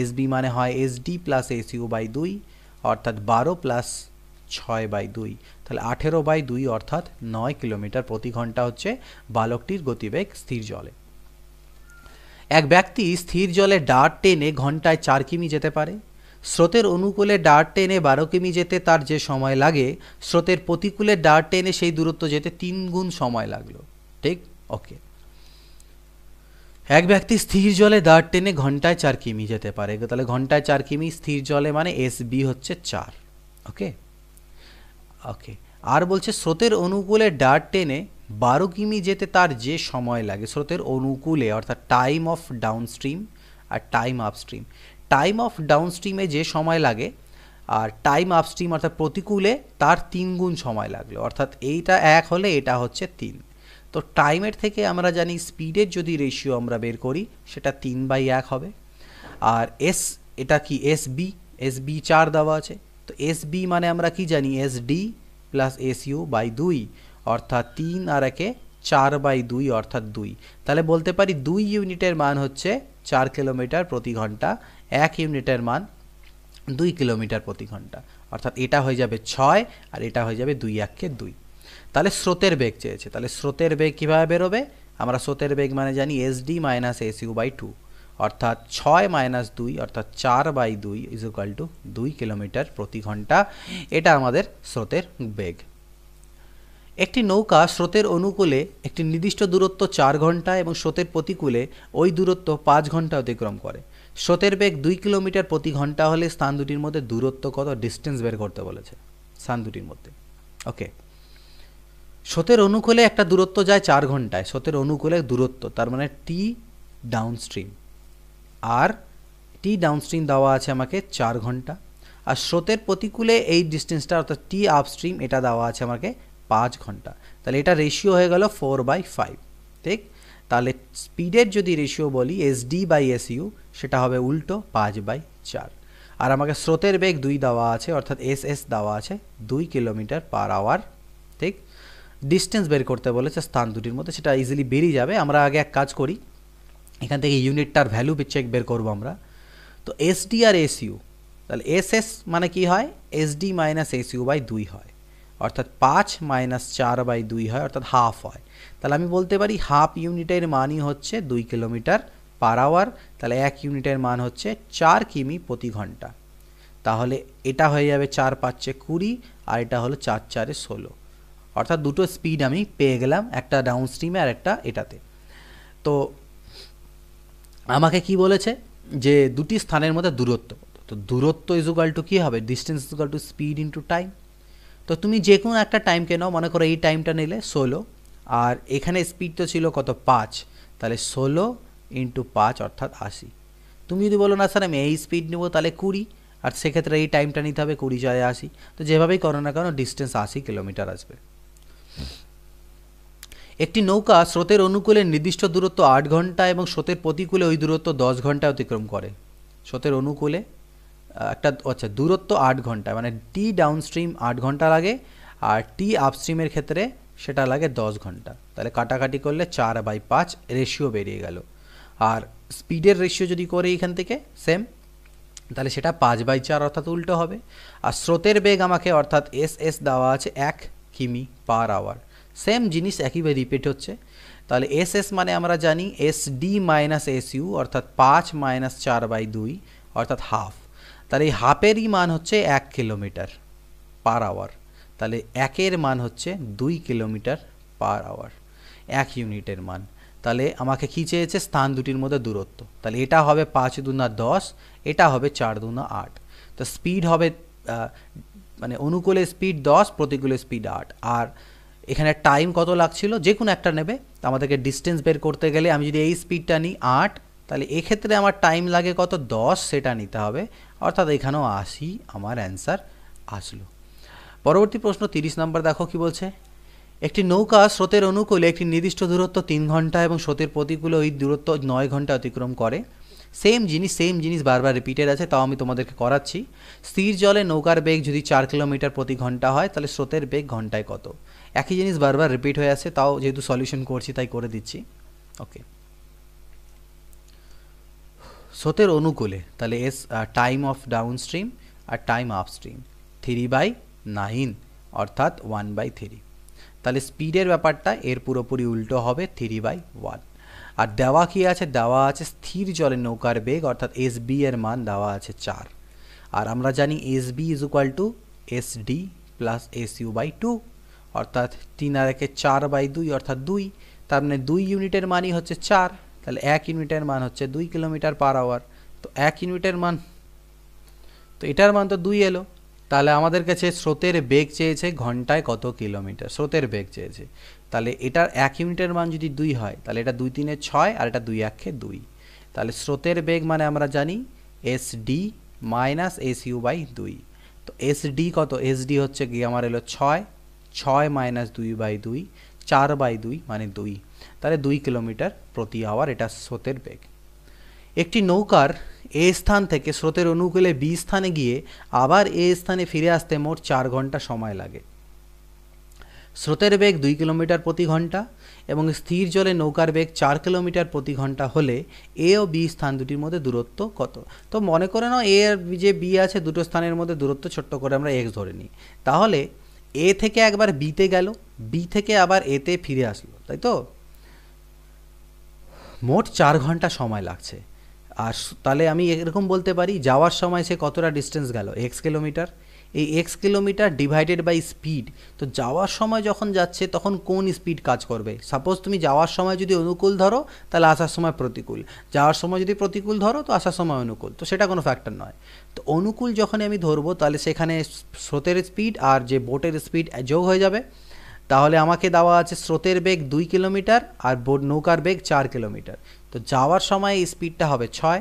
এস বি মানে হয় S D plus S U by দুই অর্থাৎ বারো প্লাস ছয় বাই দুই তাহলে আঠেরো বাই দুই অর্থাৎ নয় কিলোমিটার প্রতি ঘন্টা হচ্ছে বালকটির গতিবেগ স্থির জলে এক ব্যক্তি স্থির জলে ডার টেনে ঘন্টায় চার কিমি যেতে পারে স্রোতের অনুকূলে ডার টেনে বারো কিমি যেতে তার যে সময় লাগে স্রোতের প্রতিকূলে ডার টেনে সেই দূরত্ব যেতে তিন গুণ সময় লাগলো ঠিক ওকে এক ব্যক্তি স্থির জলে দাঁড় টেনে ঘন্টায় চার কিমি যেতে পারে তাহলে ঘন্টায় চার কিমি স্থির জলে মানে এস বি হচ্ছে চার ওকে ওকে আর বলছে স্রোতের অনুকূলে ডার টেনে বারো কিমি যেতে তার যে সময় লাগে স্রোতের অনুকূলে অর্থাৎ টাইম অফ ডাউনস্ট্রিম আর টাইম আপস্ট্রিম টাইম অফ ডাউনস্ট্রিমে যে সময় লাগে আর টাইম আপস্ট্রিম অর্থাৎ প্রতিকূলে তার তিন গুণ সময় লাগলো অর্থাৎ এইটা এক হলে এটা হচ্ছে তিন তো টাইমের থেকে আমরা জানি স্পিডের যদি রেশিও আমরা বের করি সেটা তিন বাই এক হবে আর এস এটা কি এস বি এস বি চার দেওয়া আছে তো এস বি মানে আমরা কি জানি S D plus S by দুই অর্থাৎ তিন আর একে চার বাই দুই অর্থাৎ দুই তাহলে বলতে পারি দুই ইউনিটের মান হচ্ছে চার কিলোমিটার প্রতি ঘন্টা এক ইউনিটের মান দুই কিলোমিটার প্রতি ঘন্টা অর্থাৎ এটা হয়ে যাবে ছয় আর এটা হয়ে যাবে দুই এককে দুই তাহলে স্রোতের বেগ চেয়েছে তাহলে স্রোতের বেগ কীভাবে বেরোবে আমরা স্রোতের বেগ মানে জানি S D minus S U by two অর্থাৎ ছয় মাইনাস দুই অর্থাৎ চার বাই দুই ইজুকাল টু দুই কিলোমিটার প্রতি ঘন্টা এটা আমাদের স্রোতের বেগ একটি নৌকা স্রোতের অনুকূলে একটি নির্দিষ্ট দূরত্ব চার ঘন্টা এবং স্রোতের প্রতিকূলে ওই দূরত্ব পাঁচ ঘন্টা অতিক্রম করে স্রোতের বেগ দুই কিলোমিটার প্রতি ঘন্টা হলে স্থান দুটির মধ্যে দূরত্ব কত ডিস্টেন্স বের করতে বলেছে স্থান দুটির মধ্যে ওকে স্রোতের অনুকূলে একটা দূরত্ব যায় চার ঘন্টায় স্রোতের অনুকূলে দূরত্ব তার মানে টি ডাউনস্ট্রিম আর টি ডাউনস্ট্রিম দেওয়া আছে আমাকে চার ঘন্টা আর স্রোতের প্রতিকূলে এই ডিস্টেন্সটা অর্থাৎ টি আপস্ট্রিম এটা দেওয়া আছে আমাকে পাঁচ ঘন্টা তাহলে এটা রেশিও হয়ে গেল ফোর বাই ফাইভ ঠিক তাহলে স্পিডের যদি রেশিও বলি S D by S U সেটা হবে উল্টো পাঁচ বাই চার আর আমাকে স্রোতের বেগ দুই দেওয়া আছে অর্থাৎ এস এস দেওয়া আছে দুই কিলোমিটার পার আওয়ার ঠিক ডিস্টেন্স বের করতে বলেছে স্থান দুটির মধ্যে সেটা ইজিলি বেরিয়ে যাবে আমরা আগে এক কাজ করি এখান থেকে ইউনিটটার ভ্যালু চেক বের করবো আমরা তো এসডি আর এসইউ তাহলে এস এস মানে কি হয় এসডি মাইনাস এসইউ বাই দুই হয় অর্থাৎ পাঁচ মাইনাস চার বাই দুই হয় অর্থাৎ হাফ হয় তাহলে আমি বলতে পারি হাফ ইউনিটের মানই হচ্ছে দুই কিলোমিটার পার আওয়ার তাহলে এক ইউনিটের মান হচ্ছে চার কিমি প্রতি ঘন্টা তাহলে এটা হয়ে যাবে চার পাঁচে কুড়ি আর এটা হলো চার চারে ষোলো অর্থাৎ দুটো স্পিড আমি পেয়ে গেলাম একটা ডাউন স্ট্রিমে আর একটা এটাতে তো আমাকে কি বলেছে যে দুটি স্থানের মধ্যে দূরত্ব তো দূরত্ব ইজুকাল টু কী হবে distance is equal to speed to time তো তুমি যে কোনো একটা টাইমকে নাও মনে করো এই টাইমটা নিলে ষোলো আর এখানে স্পিড তো ছিল কত পাঁচ তাহলে ষোলো ইন্টু পাঁচ অর্থাৎ আশি তুমি যদি বলো না স্যার আমি এই স্পিড নেবো তাহলে কুড়ি আর সেক্ষেত্রে এই টাইমটা নিতে হবে কুড়ি ছয় আশি তো যেভাবেই করো না কেন ডিস্টেন্স আশি কিলোমিটার আসবে একটি নৌকা স্রোতের অনুকূলে নির্দিষ্ট দূরত্ব আট ঘন্টা এবং স্রোতের প্রতিকূলে ওই দূরত্ব দশ ঘন্টা অতিক্রম করে স্রোতের অনুকূলে একটা আচ্ছা দূরত্ব আট ঘন্টা মানে টি ডাউনস্ট্রিম আট ঘন্টা লাগে আর টি আপস্ট্রিমের ক্ষেত্রে সেটা লাগে দশ ঘন্টা তাহলে কাটাকাটি করলে চার বাই পাঁচ রেশিও বেরিয়ে গেল আর স্পিডের রেশিও যদি করে এখান থেকে সেম তাহলে সেটা পাঁচ বাই চার অর্থাৎ উল্টো হবে আর স্রোতের বেগ আমাকে অর্থাৎ এস এস দেওয়া আছে এক কিমি পার আওয়ার সেম জিনিস একইভাবে রিপিট হচ্ছে তাহলে এস এস মানে আমরা জানি S D minus S U অর্থাৎ পাঁচ মাইনাস চার বাই দুই অর্থাৎ হাফ তাহলে এই হাফেরই মান হচ্ছে এক কিলোমিটার পার আওয়ার তাহলে একের মান হচ্ছে দুই কিলোমিটার পার আওয়ার এক ইউনিটের মান তাহলে আমাকে কী চেয়েছে স্থান দুটির মধ্যে দূরত্ব তাহলে এটা হবে পাঁচ দুনা দশ এটা হবে চার দুনা আট তো স্পিড হবে মানে অনুকূলে স্পিড দশ প্রতিকূলে স্পিড আট আর এখানে টাইম কত লাগছিল যে কোনো একটা নেবে তা আমাদেরকে ডিস্টেন্স বের করতে গেলে আমি যদি এই স্পিডটা নিই আট তাহলে এক্ষেত্রে আমার টাইম লাগে কত দশ সেটা নিতে হবে অর্থাৎ এখানেও আসি আমার অ্যান্সার আসলো পরবর্তী প্রশ্ন তিরিশ নম্বর দেখো কি বলছে একটি নৌকা স্রোতের অনুকূলে একটি নির্দিষ্ট দূরত্ব তিন ঘন্টা এবং স্রোতের প্রতিকূলে ওই দূরত্ব নয় ঘন্টা অতিক্রম করে সেম জিনিস সেম জিনিস বারবার রিপিটেড আছে তাও আমি তোমাদেরকে করাচ্ছি স্থির জলে নৌকার বেগ যদি চার কিলোমিটার প্রতি ঘন্টা হয় তাহলে স্রোতের বেগ ঘন্টায় কত একই জিনিস বারবার রিপিট হয়ে আছে তাও যেহেতু সলিউশন করছি তাই করে দিচ্ছি ওকে স্রোতের অনুকূলে তাহলে S time of downstream আর time upstream three by nine অর্থাৎ ওয়ান বাই থ্রি তাহলে স্পিডের ব্যাপারটা এর পুরোপুরি উল্টো হবে থ্রি বাই ওয়ান আর দেওয়া কী আছে দেওয়া আছে স্থির জলে নৌকার বেগ অর্থাৎ এস বি এর মান দেওয়া আছে চার আর আমরা জানি S B is equal to S D plus S U by two অর্থাৎ তিন আর একে চার বাই দুই অর্থাৎ দুই তার মানে দুই ইউনিটের মানই হচ্ছে চার তাহলে এক ইউনিটের মান হচ্ছে দুই কিলোমিটার পার আওয়ার তো এক ইউনিটের মান তো এটার মান তো দুই এলো তাহলে আমাদের কাছে স্রোতের বেগ চেয়েছে ঘন্টায় কত কিলোমিটার স্রোতের বেগ চেয়েছে তাহলে এটার এক ইউনিটের মান যদি দুই হয় তাহলে এটা দুই তিনে ছয় আর এটা দুই একে দুই তাহলে স্রোতের বেগ মানে আমরা জানি S D minus S U by দুই তো এস ডি কত এস ডি হচ্ছে গিয়ে আমার এলো ছয় ছয় মাইনাস দুই বাই দুই চার বাই দুই মানে দুই তাহলে দুই কিলোমিটার প্রতি আওয়ার এটা স্রোতের বেগ একটি নৌকার এ স্থান থেকে স্রোতের অনুকূলে বি স্থানে গিয়ে আবার এ স্থানে ফিরে আসতে মোট চার ঘন্টা সময় লাগে স্রোতের বেগ দুই কিলোমিটার প্রতি ঘন্টা এবং স্থির জলে নৌকার বেগ চার কিলোমিটার প্রতি ঘন্টা হলে এ ও বি স্থান দুটির মধ্যে দূরত্ব কত তো মনে করে নাও এ যে বি আছে দুটো স্থানের মধ্যে দূরত্ব ছোট্ট করে আমরা এক্স ধরে নিই তাহলে এ থেকে একবার বিতে গেল বি থেকে আবার এতে ফিরে আসলো তাই তো মোট চার ঘন্টা সময় লাগছে আর তাহলে আমি এরকম বলতে পারি যাওয়ার সময় সে কতটা ডিস্টেন্স গেল এক্স কিলোমিটার এই X kilometre divided by speed তো যাওয়ার সময় যখন যাচ্ছে তখন কোন স্পিড কাজ করবে সাপোজ তুমি যাওয়ার সময় যদি অনুকূল ধরো তাহলে আসার সময় প্রতিকূল যাওয়ার সময় যদি প্রতিকূল ধরো তো আসার সময় অনুকূল তো সেটা কোনো ফ্যাক্টর নয় তো অনুকূল যখন আমি ধরবো তাহলে সেখানে স্রোতের স্পিড আর যে বোটের স্পিড যোগ হয়ে যাবে তাহলে আমাকে দেওয়া আছে স্রোতের বেগ দুই কিলোমিটার আর বোট নৌকার বেগ চার কিলোমিটার তো যাওয়ার সময় স্পিডটা হবে ছয়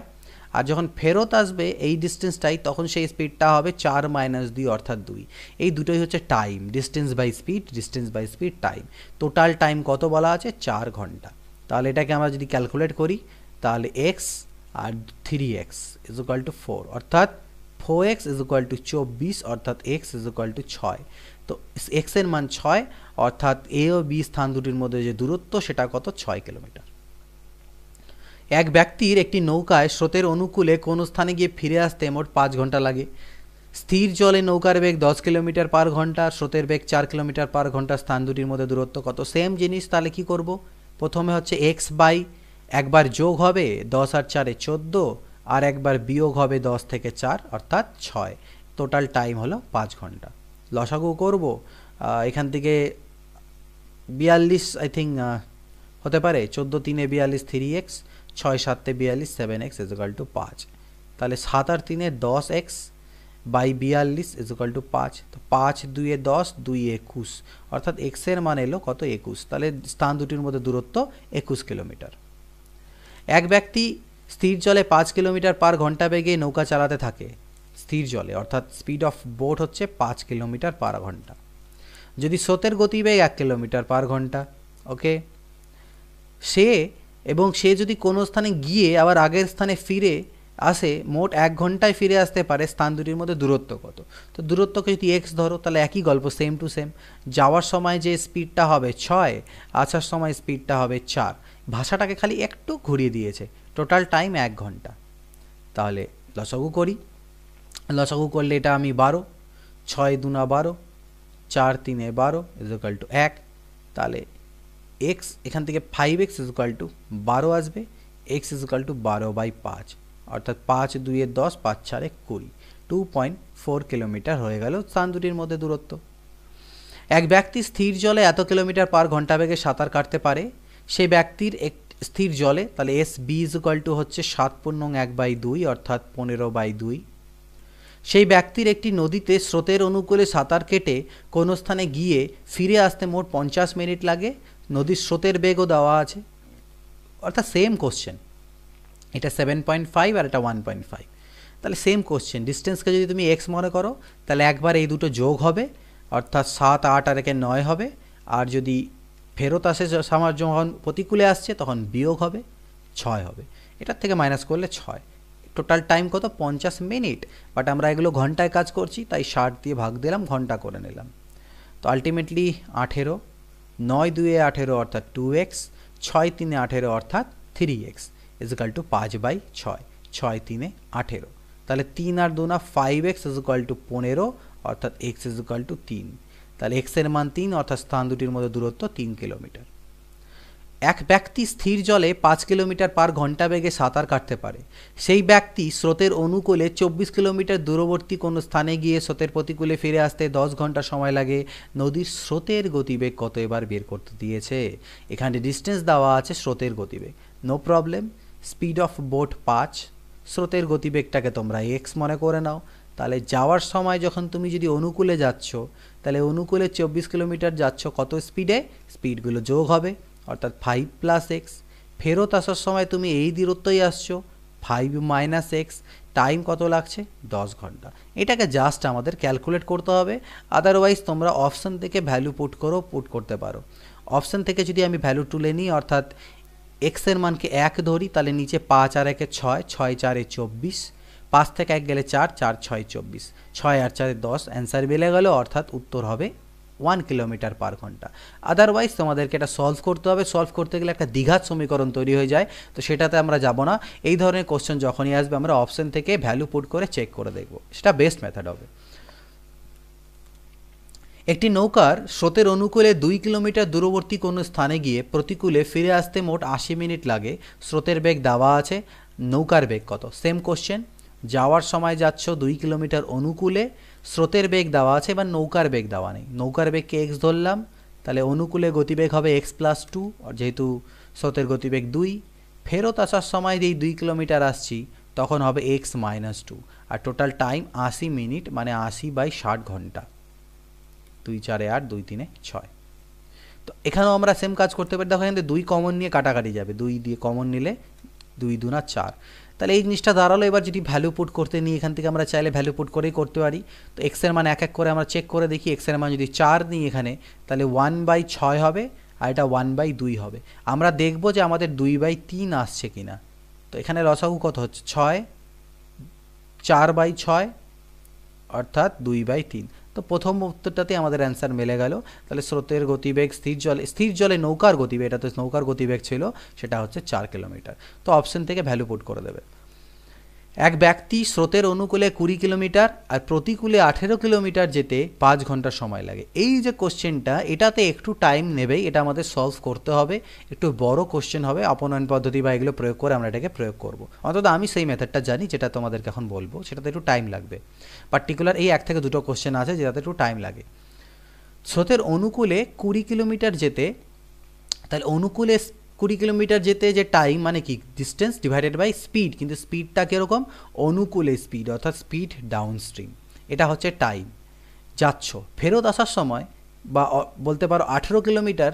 আর যখন ফেরত আসবে এই ডিস্টেন্সটাই তখন সেই স্পিডটা হবে চার মাইনাস দুই অর্থাৎ দুই এই দুটোই হচ্ছে time distance by speed distance by speed time total time কত বলা আছে চার ঘন্টা তাহলে এটাকে আমরা যদি ক্যালকুলেট করি তাহলে এক্স আর three X is equal to four অর্থাৎ four X is equal to চব্বিশ অর্থাৎ এক্স ইজ ইকাল টু ছয় তো এক্সের মান ছয় অর্থাৎ এ ও বি স্থান দুটির মধ্যে যে দূরত্ব সেটা কত ছয় কিলোমিটার এক ব্যক্তির একটি নৌকায় স্রোতের অনুকূলে কোন স্থানে গিয়ে ফিরে আসতে মোট পাঁচ ঘন্টা লাগে স্থির জলে নৌকার বেগ দশ কিলোমিটার পার ঘন্টা স্রোতের বেগ চার কিলোমিটার পার ঘন্টা স্থান দুটির মধ্যে দূরত্ব কত সেম জিনিস তাহলে কী করব প্রথমে হচ্ছে এক্স বাই একবার যোগ হবে দশ আর চারে চোদ্দো আর একবার বিয়োগ হবে দশ থেকে চার অর্থাৎ ছয় টোটাল টাইম হলো পাঁচ ঘন্টা লসাগু করব এখান থেকে বিয়াল্লিশ আই থিঙ্ক হতে পারে চোদ্দো তিনে বিয়াল্লিশ থ্রি এক্স ছয় সাতে বিয়াল্লিশ সেভেন এক্স ইজকাল টু পাঁচ তাহলে সাত আর তিনে দশ এক্স বাই বিয়াল্লিশ ইজকাল টু পাঁচ তো পাঁচ দুইয়ে দশ দুই একুশ অর্থাৎ এক্সের মান এলো কত একুশ তাহলে স্থান দুটির মধ্যে দূরত্ব একুশ কিলোমিটার এক ব্যক্তি স্থির জলে পাঁচ কিলোমিটার পার ঘন্টা বেগে নৌকা চালাতে থাকে স্থির জলে অর্থাৎ স্পিড অফ বোট হচ্ছে পাঁচ কিলোমিটার পার ঘন্টা যদি স্রোতের গতিবেগ এক কিলোমিটার পার ঘন্টা ওকে সে এবং সে যদি কোনো স্থানে গিয়ে আবার আগের স্থানে ফিরে আসে মোট এক ঘন্টায় ফিরে আসতে পারে স্থান দুটির মধ্যে দূরত্ব কত তো দূরত্বকে যদি এক্স ধরো তাহলে একই গল্প সেম টু সেম যাওয়ার সময় যে স্পিডটা হবে ছয় আসার সময় স্পিডটা হবে চার ভাষাটাকে খালি একটু ঘুরিয়ে দিয়েছে টোটাল টাইম এক ঘন্টা তাহলে লসাগু করি লসাগু করলে এটা আমি বারো ছয় দুনা বারো চার তিনে বারো ইজকাল টু এক তাহলে এক্স এখান থেকে ফাইভ এক্স ইজুকাল টু বারো আসবে এক্স ইজুকাল টু বারো বাই পাঁচ অর্থাৎ পাঁচ দুইয়ে দশ পাঁচ চারে কুড়ি টু পয়েন্ট ফোর কিলোমিটার হয়ে গেল স্থান দুটির মধ্যে দূরত্ব এক ব্যক্তি স্থির জলে এত কিলোমিটার পার ঘন্টা বেগে সাঁতার কাটতে পারে সেই ব্যক্তির এক স্থির জলে তাহলে এস বি ইজুকাল টু হচ্ছে সাত পূর্ণং এক বাই দুই অর্থাৎ পনেরো বাই দুই সেই ব্যক্তির একটি নদীতে স্রোতের অনুকূলে সাঁতার কেটে কোনো স্থানে গিয়ে ফিরে আসতে মোট পঞ্চাশ মিনিট লাগে নদীর স্রোতের বেগও দেওয়া আছে অর্থাৎ সেম কোশ্চেন এটা সেভেন পয়েন্ট ফাইভ আর এটা ওয়ান পয়েন্ট ফাইভ তাহলে সেম কোশ্চেন ডিস্টেন্সকে যদি তুমি এক্স মনে করো তাহলে একবার এই দুটো যোগ হবে অর্থাৎ সাত আট আর একে নয় হবে আর যদি ফেরত আসে সামার যখন প্রতিকূলে আসছে তখন বিয়োগ হবে ছয় হবে এটার থেকে মাইনাস করলে ছয় টোটাল টাইম কত পঞ্চাশ মিনিট বাট আমরা এগুলো ঘন্টায় কাজ করছি তাই ষাট দিয়ে ভাগ দিলাম ঘন্টা করে নিলাম তো আলটিমেটলি আঠেরো নয় দুয়ে আঠেরো অর্থাৎ টু এক্স ছয় তিনে আঠেরো অর্থাৎ থ্রি এক্স ইজিক্যাল টু পাঁচ বাই ছয় ছয় তিনে আঠেরো তাহলে তিন আর দু না ফাইভ এক্স ইজিক্যাল টু পনেরো অর্থাৎ এক্স ইজিক্যাল টু তিন তাহলে এক্সের মান তিন অর্থাৎ স্থান দুটির মধ্যে দূরত্ব তিন কিলোমিটার এক ব্যক্তি স্থির জলে পাঁচ কিলোমিটার পার ঘন্টা বেগে সাঁতার কাটতে পারে সেই ব্যক্তি স্রোতের অনুকূলে চব্বিশ কিলোমিটার দূরবর্তী কোনো স্থানে গিয়ে স্রোতের প্রতিকূলে ফিরে আসতে দশ ঘন্টা সময় লাগে নদীর স্রোতের গতিবেগ কত এবার বের করতে দিয়েছে এখানে ডিস্টেন্স দেওয়া আছে স্রোতের গতিবেগ no problem speed of boat পাঁচ স্রোতের গতিবেগটাকে তোমরা এক্স মনে করে নাও তাহলে যাওয়ার সময় যখন তুমি যদি অনুকূলে যাচ্ছ তাহলে অনুকূলে চব্বিশ কিলোমিটার যাচ্ছ কত স্পিডে স্পিডগুলো যোগ হবে অর্থাৎ ফাইভ প্লাস এক্স ফেরত আসার সময় তুমি এই দূরত্বই আসছো ফাইভ মাইনাস এক্স টাইম কত লাগছে দশ ঘন্টা এটাকে জাস্ট আমাদের ক্যালকুলেট করতে হবে আদারওয়াইজ তোমরা অপশান থেকে ভ্যালু পুট করো পুট করতে পারো অপশান থেকে যদি আমি ভ্যালু তুলে নিই অর্থাৎ এক্সের মানকে এক ধরি তাহলে নিচে পাঁচ আর একে ছয় ছয় চারে চব্বিশ পাঁচ থেকে এক গেলে চার চার ছয় চব্বিশ ছয় আর চারে দশ অ্যান্সার বেলে গেল অর্থাৎ উত্তর হবে ওয়ান কিলোমিটার পার ঘন্টা আদারওয়াইজ তোমাদেরকে এটা সলভ করতে হবে সলভ করতে গেলে একটা দ্বিঘাত সমীকরণ তৈরি হয়ে যায় তো সেটাতে আমরা যাব না এই ধরনের কোশ্চেন যখনই আসবে আমরা অপশন থেকে ভ্যালু পুট করে চেক করে দেখব সেটা বেস্ট মেথড হবে একটি নৌকার স্রোতের অনুকূলে দুই কিলোমিটার দূরবর্তী কোনো স্থানে গিয়ে প্রতিকূলে ফিরে আসতে মোট আশি মিনিট লাগে স্রোতের বেগ দেওয়া আছে নৌকার বেগ কত সেম কোশ্চেন যাওয়ার সময় যাচ্ছ দুই কিলোমিটার অনুকূলে স্রোতের বেগ দেওয়া আছে এবার নৌকার বেগ দেওয়া নেই নৌকার বেগকে এক্স ধরলাম তাহলে অনুকূলে গতিবেগ হবে এক্স প্লাস টু যেহেতু স্রোতের গতিবেগ দুই ফেরত আসার সময় যেই দুই কিলোমিটার আসছি তখন হবে এক্স মাইনাস টু আর টোটাল টাইম আশি মিনিট মানে আশি বাই ষাট ঘন্টা দুই চারে আট দুই তিনে ছয় তো এখানেও আমরা সেম কাজ করতে পারি দেখো এখানে দুই কমন নিয়ে কাটাকাটি যাবে দুই দিয়ে কমন নিলে দুই দুনা চার তাহলে এই জিনিসটা দাঁড়ালো এবার যদি ভ্যালু পুট করতে নিই এখান থেকে আমরা চাইলে ভ্যালু পুট করেই করতে পারি তো এক্সের মান এক এক করে আমরা চেক করে দেখি এক্সের মান যদি চার নিই এখানে তাহলে ওয়ান বাই ছয় হবে আর এটা ওয়ান বাই দুই হবে আমরা দেখব যে আমাদের দুই বাই তিন আসছে কি না তো এখানে রসাগু কত হচ্ছে ছয় চার বাই ছয় অর্থাৎ দুই বাই তিন তো প্রথম উত্তরটাতে আমাদের অ্যান্সার মেলে গেল তাহলে স্রোতের গতিবেগ স্থির জলে স্থির জলে নৌকার গতিবেগ এটা তো নৌকার গতিবেগ ছিল সেটা হচ্ছে চার কিলোমিটার তো অপশন থেকে ভ্যালু পুট করে দেবে এক ব্যক্তি স্রোতের অনুকূলে কুড়ি কিলোমিটার আর প্রতিকূলে আঠেরো কিলোমিটার যেতে পাঁচ ঘন্টা সময় লাগে এই যে কোশ্চেনটা এটাতে একটু টাইম নেবেই এটা আমাদের সলভ করতে হবে একটু বড় কোশ্চেন হবে অপনয়ন পদ্ধতি বা এগুলো প্রয়োগ করে আমরা এটাকে প্রয়োগ করব অন্তত আমি সেই মেথডটা জানি যেটা তোমাদেরকে এখন বলবো সেটাতে একটু টাইম লাগবে পার্টিকুলার এই এক থেকে দুটো কোশ্চেন আছে যেটাতে একটু টাইম লাগে স্রোতের অনুকূলে কুড়ি কিলোমিটার যেতে তাহলে অনুকূলে কুড়ি কিলোমিটার যেতে যে টাইম মানে কি ডিস্টেন্স ডিভাইডেড বাই স্পিড কিন্তু স্পিডটা কীরকম অনুকূলে স্পিড অর্থাৎ স্পিড ডাউন স্ট্রিম এটা হচ্ছে টাইম যাচ্ছ ফেরত আসার সময় বা বলতে পারো আঠেরো কিলোমিটার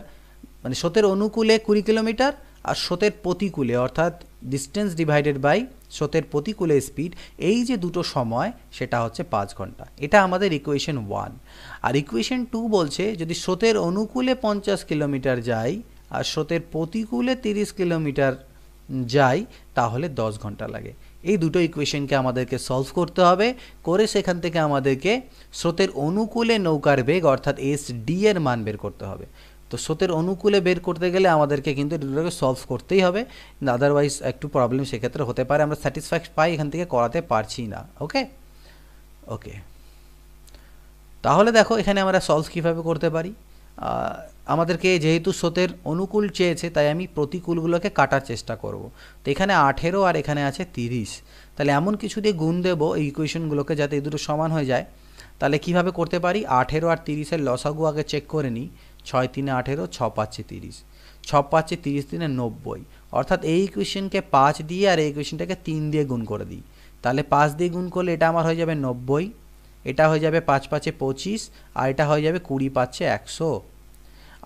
মানে স্রোতের অনুকূলে কুড়ি কিলোমিটার আর স্রোতের প্রতিকূলে অর্থাৎ ডিস্টেন্স ডিভাইডেড বাই স্রোতের প্রতিকূলে স্পিড এই যে দুটো সময় সেটা হচ্ছে পাঁচ ঘন্টা এটা আমাদের ইকুয়েশন ওয়ান আর ইকুয়েশন টু বলছে যদি স্রোতের অনুকূলে পঞ্চাশ কিলোমিটার যাই আর স্রোতের প্রতিকূলে তিরিশ কিলোমিটার যাই তাহলে দশ ঘন্টা লাগে এই দুটো ইকুয়েশনকে আমাদেরকে সলভ করতে হবে করে সেখান থেকে আমাদেরকে স্রোতের অনুকূলে নৌকার বেগ অর্থাৎ এস ডি এর মান বের করতে হবে তো স্রোতের অনুকূলে বের করতে গেলে আমাদেরকে কিন্তু দুটোকে সলভ করতেই হবে আদারওয়াইজ একটু প্রবলেম সেক্ষেত্রে হতে পারে আমরা স্যাটিসফ্যাক্ট পাই এখান থেকে করাতে পারছি না ওকে ওকে তাহলে দেখো এখানে আমরা সলভ কীভাবে করতে পারি আমাদেরকে যেহেতু স্রোতের অনুকূল চেয়েছে তাই আমি প্রতিকূলগুলোকে কাটার চেষ্টা করব। তো এখানে আঠেরো আর এখানে আছে তিরিশ তাহলে এমন কিছু দিয়ে গুণ দেবো এই ইকুয়েশনগুলোকে যাতে এই দুটো সমান হয়ে যায় তাহলে কিভাবে করতে পারি আঠেরো আর তিরিশের লসাগু আগে চেক করে নিই ছয় তিনে আঠেরো ছ পাঁচে তিরিশ ছ পাঁচে তিরিশ তিনে নব্বই অর্থাৎ এই ইকুয়েশনকে পাঁচ দিয়ে আর এই ইকুয়েশনটাকে তিন দিয়ে গুণ করে দিই তাহলে পাঁচ দিয়ে গুণ করলে এটা আমার হয়ে যাবে নব্বই এটা হয়ে যাবে পাঁচ পাঁচে পঁচিশ আর এটা হয়ে যাবে কুড়ি পাঁচে একশো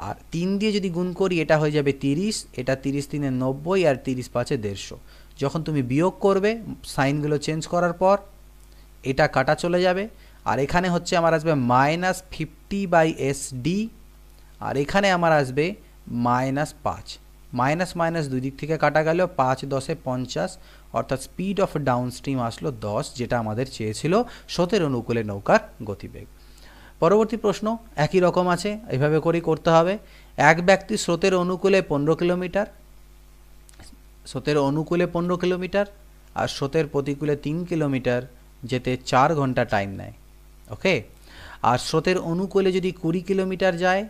আর তিন দিয়ে যদি গুণ করি এটা হয়ে যাবে তিরিশ এটা তিরিশ তিনে নব্বই আর তিরিশ পাঁচে দেড়শো যখন তুমি বিয়োগ করবে সাইনগুলো চেঞ্জ করার পর এটা কাটা চলে যাবে আর এখানে হচ্ছে আমার আসবে minus fifty by S D আর এখানে আমার আসবে মাইনাস পাঁচ মাইনাস মাইনাস দুই দিক থেকে কাটা গেল পাঁচ দশে পঞ্চাশ অর্থাৎ স্পিড অফ ডাউন স্ট্রিম আসলো দশ যেটা আমাদের চেয়েছিল সতেরো অনুকূলে নৌকার গতিবেগ পরবর্তী প্রশ্ন একই রকম আছে এইভাবে করেই করতে হবে এক ব্যক্তি স্রোতের অনুকূলে পনেরো কিলোমিটার স্রোতের অনুকূলে পনেরো কিলোমিটার আর স্রোতের প্রতিকূলে তিন কিলোমিটার যেতে চার ঘন্টা টাইম নেয় ওকে আর স্রোতের অনুকূলে যদি কুড়ি কিলোমিটার যায়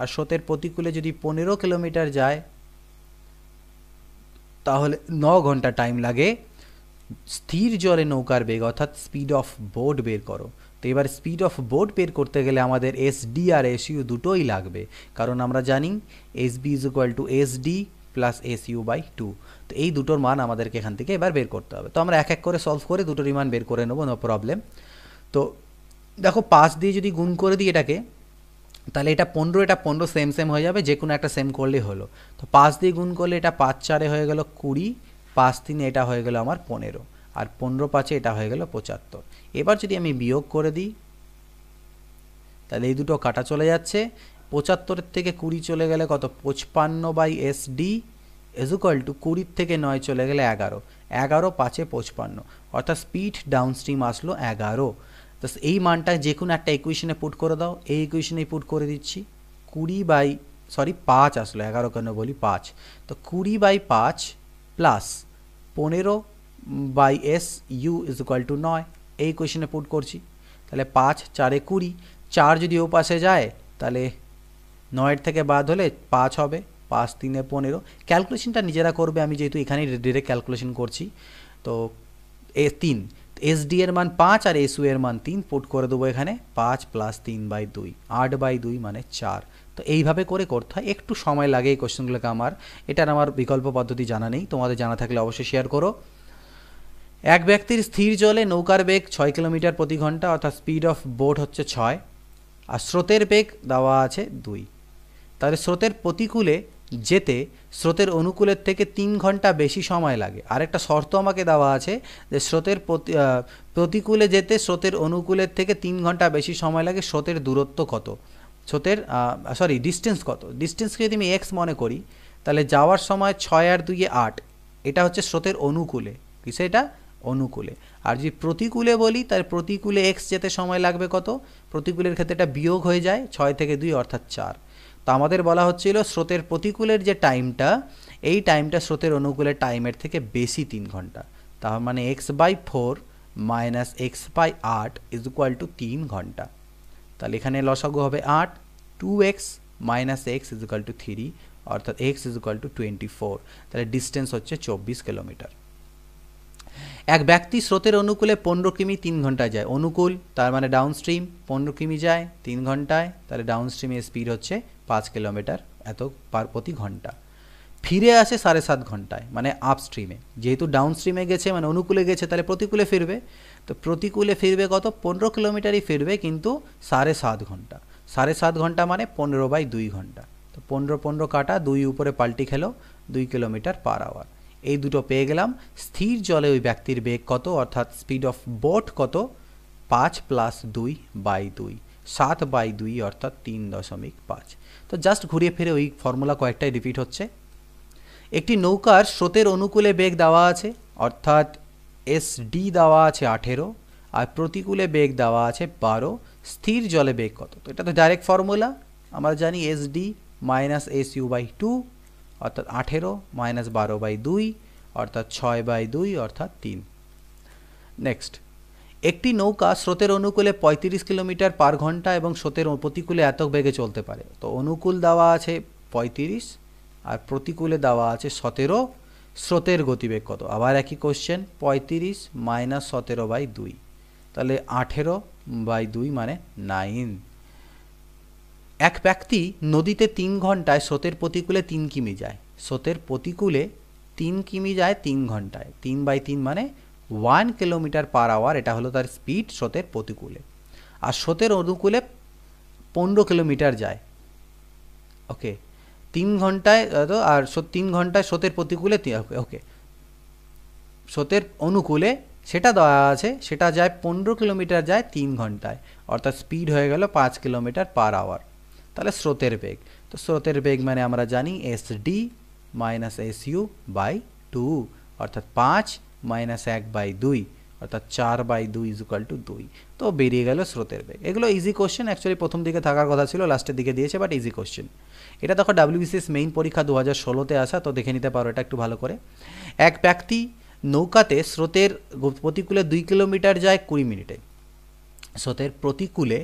আর স্রোতের প্রতিকূলে যদি পনেরো কিলোমিটার যায় তাহলে ন ঘন্টা টাইম লাগে স্থির জলে নৌকার বেগ অর্থাৎ স্পিড অফ বোট বের করো তো এবার স্পিড অফ বোট বের করতে গেলে আমাদের এস ডি আর এস ইউ দুটোই লাগবে কারণ আমরা জানি S B is equal to S D plus S U by two তো এই দুটোর মান আমাদেরকে এখান থেকে এবার বের করতে হবে তো আমরা এক এক করে সলভ করে দুটোরই মান বের করে নেবো নো প্রবলেম তো দেখো পাঁচ দিয়ে যদি গুণ করে দিই এটাকে তাহলে এটা পনেরো এটা পনেরো সেম সেম হয়ে যাবে যে কোনো একটা সেম করলেই হলো তো পাঁচ দিয়ে গুণ করলে এটা পাঁচ চারে হয়ে গেল কুড়ি পাঁচ তিনে এটা হয়ে গেলো আমার পনেরো আর পনেরো পাঁচে এটা হয়ে গেল পঁচাত্তর এবার যদি আমি বিয়োগ করে দিই তাহলে এই দুটো কাটা চলে যাচ্ছে পঁচাত্তরের থেকে কুড়ি চলে গেলে কত পঁচপান্ন by S D equal to কুড়ির থেকে নয় চলে গেলে এগারো এগারো পাঁচে পঁচপান্ন অর্থাৎ স্পিড ডাউন স্ট্রিম আসলো এগারো তো এই মানটা যে কোনো একটা ইকুয়েশনে পুট করে দাও এই ইকুয়েশনেই পুট করে দিচ্ছি কুড়ি বাই সরি পাঁচ আসলো এগারো কেন বলি পাঁচ তো কুড়ি বাই পাঁচ প্লাস পনেরো by S U is equal to নয় এই কোয়েশনে পুট করছি তাহলে পাঁচ চারে কুড়ি চার যদি ও পাশে যায় তাহলে নয়ের থেকে বাদ হলে পাঁচ হবে পাঁচ তিনে পনেরো ক্যালকুলেশনটা নিজেরা করবে আমি যেহেতু এখানেই ডিরেক্ট ক্যালকুলেশন করছি তো এ তিন এস ডি এর মান পাঁচ আর এস এর মান তিন পুট করে দেবো এখানে পাঁচ প্লাস তিন বাই দুই আট বাই দুই মানে চার তো এইভাবে করে করতে হয় একটু সময় লাগে এই কোশ্চেনগুলোকে আমার এটার আমার বিকল্প পদ্ধতি জানা নেই তোমাদের জানা থাকলে অবশ্যই শেয়ার করো এক ব্যক্তির স্থির জলে নৌকার বেগ ছয় কিলোমিটার প্রতি ঘন্টা অর্থাৎ স্পিড অফ বোট হচ্ছে ছয় আর স্রোতের বেগ দেওয়া আছে দুই তাহলে স্রোতের প্রতিকূলে যেতে স্রোতের অনুকূলের থেকে তিন ঘন্টা বেশি সময় লাগে আরেকটা শর্ত আমাকে দেওয়া আছে যে স্রোতের প্রতিকূলে যেতে স্রোতের অনুকূলের থেকে তিন ঘন্টা বেশি সময় লাগে স্রোতের দূরত্ব কত স্রোতের সরি ডিস্টেন্স কত ডিস্টেন্সকে যদি আমি এক্স মনে করি তাহলে যাওয়ার সময় ছয় আর দুইয়ে আট এটা হচ্ছে স্রোতের অনুকূলে কিসে এটা অনুকূলে আর যদি প্রতিকূলে বলি তার প্রতিকূলে এক্স যেতে সময় লাগবে কত প্রতিকূলের ক্ষেত্রে এটা বিয়োগ হয়ে যায় ছয় থেকে দুই অর্থাৎ চার তো আমাদের বলা হচ্ছিল স্রোতের প্রতিকূলের যে টাইমটা এই টাইমটা স্রোতের অনুকূলে টাইমের থেকে বেশি তিন ঘন্টা তার মানে x by four minus x by আট ইজ ইকুয়াল টু তিন ঘন্টা তাহলে এখানে লসাগু হবে আট two x minus x is equal to three অর্থাৎ x is equal to twenty four তাহলে ডিস্টেন্স হচ্ছে চব্বিশ কিলোমিটার এক ব্যক্তি স্রোতের অনুকূলে পনেরো কিমি তিন ঘন্টায় যায় অনুকূল তার মানে ডাউন স্ট্রিম পনেরো কিমি যায় তিন ঘন্টায় তাহলে ডাউন স্ট্রিমের স্পিড হচ্ছে পাঁচ কিলোমিটার এত পার প্রতি ঘন্টা ফিরে আসে সাড়ে সাত ঘন্টায় মানে আপস্ট্রিমে যেহেতু ডাউন স্ট্রিমে গেছে মানে অনুকূলে গেছে তাহলে প্রতিকূলে ফিরবে তো প্রতিকূলে ফিরবে কত পনেরো কিলোমিটারই ফিরবে কিন্তু সাড়ে সাত ঘন্টা সাড়ে সাত ঘন্টা মানে পনেরো বাই দুই ঘন্টা তো পনেরো পনেরো কাটা দুই উপরে পাল্টি খেলো দুই কিলোমিটার পার আওয়ার এই দুটো পেয়ে গেলাম স্থির জলে ওই ব্যক্তির বেগ কত অর্থাৎ স্পিড অফ বোট কত পাঁচ প্লাস দুই বাই দুই সাত বাই দুই অর্থাৎ তিন দশমিক পাঁচ তো জাস্ট ঘুরিয়ে ফিরে ওই ফর্মুলা কয়েকটাই রিপিট হচ্ছে একটি নৌকার স্রোতের অনুকূলে বেগ দেওয়া আছে অর্থাৎ এস ডি দেওয়া আছে আঠেরো আর প্রতিকূলে বেগ দেওয়া আছে বারো স্থির জলে বেগ কত তো এটা তো ডাইরেক্ট ফর্মুলা আমরা জানি S D minus S U by two অর্থাৎ আঠেরো মাইনাস বারো বাই দুই অর্থাৎ ছয় বাই দুই অর্থাৎ তিন নেক্সট একটি নৌকা স্রোতের অনুকূলে ৩৫ কিলোমিটার পার ঘন্টা এবং স্রোতের প্রতিকূলে এত বেগে চলতে পারে তো অনুকূল দেওয়া আছে ৩৫ আর প্রতিকূলে দেওয়া আছে সতেরো স্রোতের গতিবেগ কত আবার একই কোশ্চেন ৩৫ মাইনাস সতেরো বাই দুই তাহলে আঠেরো বাই দুই মানে নাইন এক ব্যক্তি নদীতে তিন ঘন্টায় স্রোতের প্রতিকূলে তিন কিমি যায় স্রোতের প্রতিকূলে তিন কিমি যায় তিন ঘন্টায় তিন বাই তিন মানে ওয়ান কিলোমিটার পার আওয়ার এটা হলো তার স্পিড স্রোতের প্রতিকূলে আর স্রোতের অনুকূলে পনেরো কিলোমিটার যায় ওকে তিন ঘন্টায় তো আর তিন ঘন্টায় স্রোতের প্রতিকূলে ওকে স্রোতের অনুকূলে সেটা দেওয়া আছে সেটা যায় পনেরো কিলোমিটার যায় তিন ঘন্টায় অর্থাৎ স্পিড হয়ে গেল পাঁচ কিলোমিটার পার আওয়ার তাহলে স্রোতের বেগ তো স্রোতের বেগ মানে আমরা জানি S D minus S U by two অর্থাৎ পাঁচ মাইনাস এক বাই দুই অর্থাৎ চার বাই দুই ইজ ইকাল টু দুই তো বেরিয়ে গেল স্রোতের বেগ এগুলো ইজি কোশ্চেন অ্যাকচুয়ালি প্রথম দিকে থাকার কথা ছিল লাস্টের দিকে দিয়েছে বাট ইজি কোশ্চেন এটা দেখো ডাব্লিউবিসিএস মেইন পরীক্ষা দু হাজার ষোলোতে আসা তো দেখে নিতে পারো এটা একটু ভালো করে এক ব্যক্তি নৌকাতে স্রোতের প্রতিকূলে দুই কিলোমিটার যায় কুড়ি মিনিটে স্রোতের প্রতিকূলে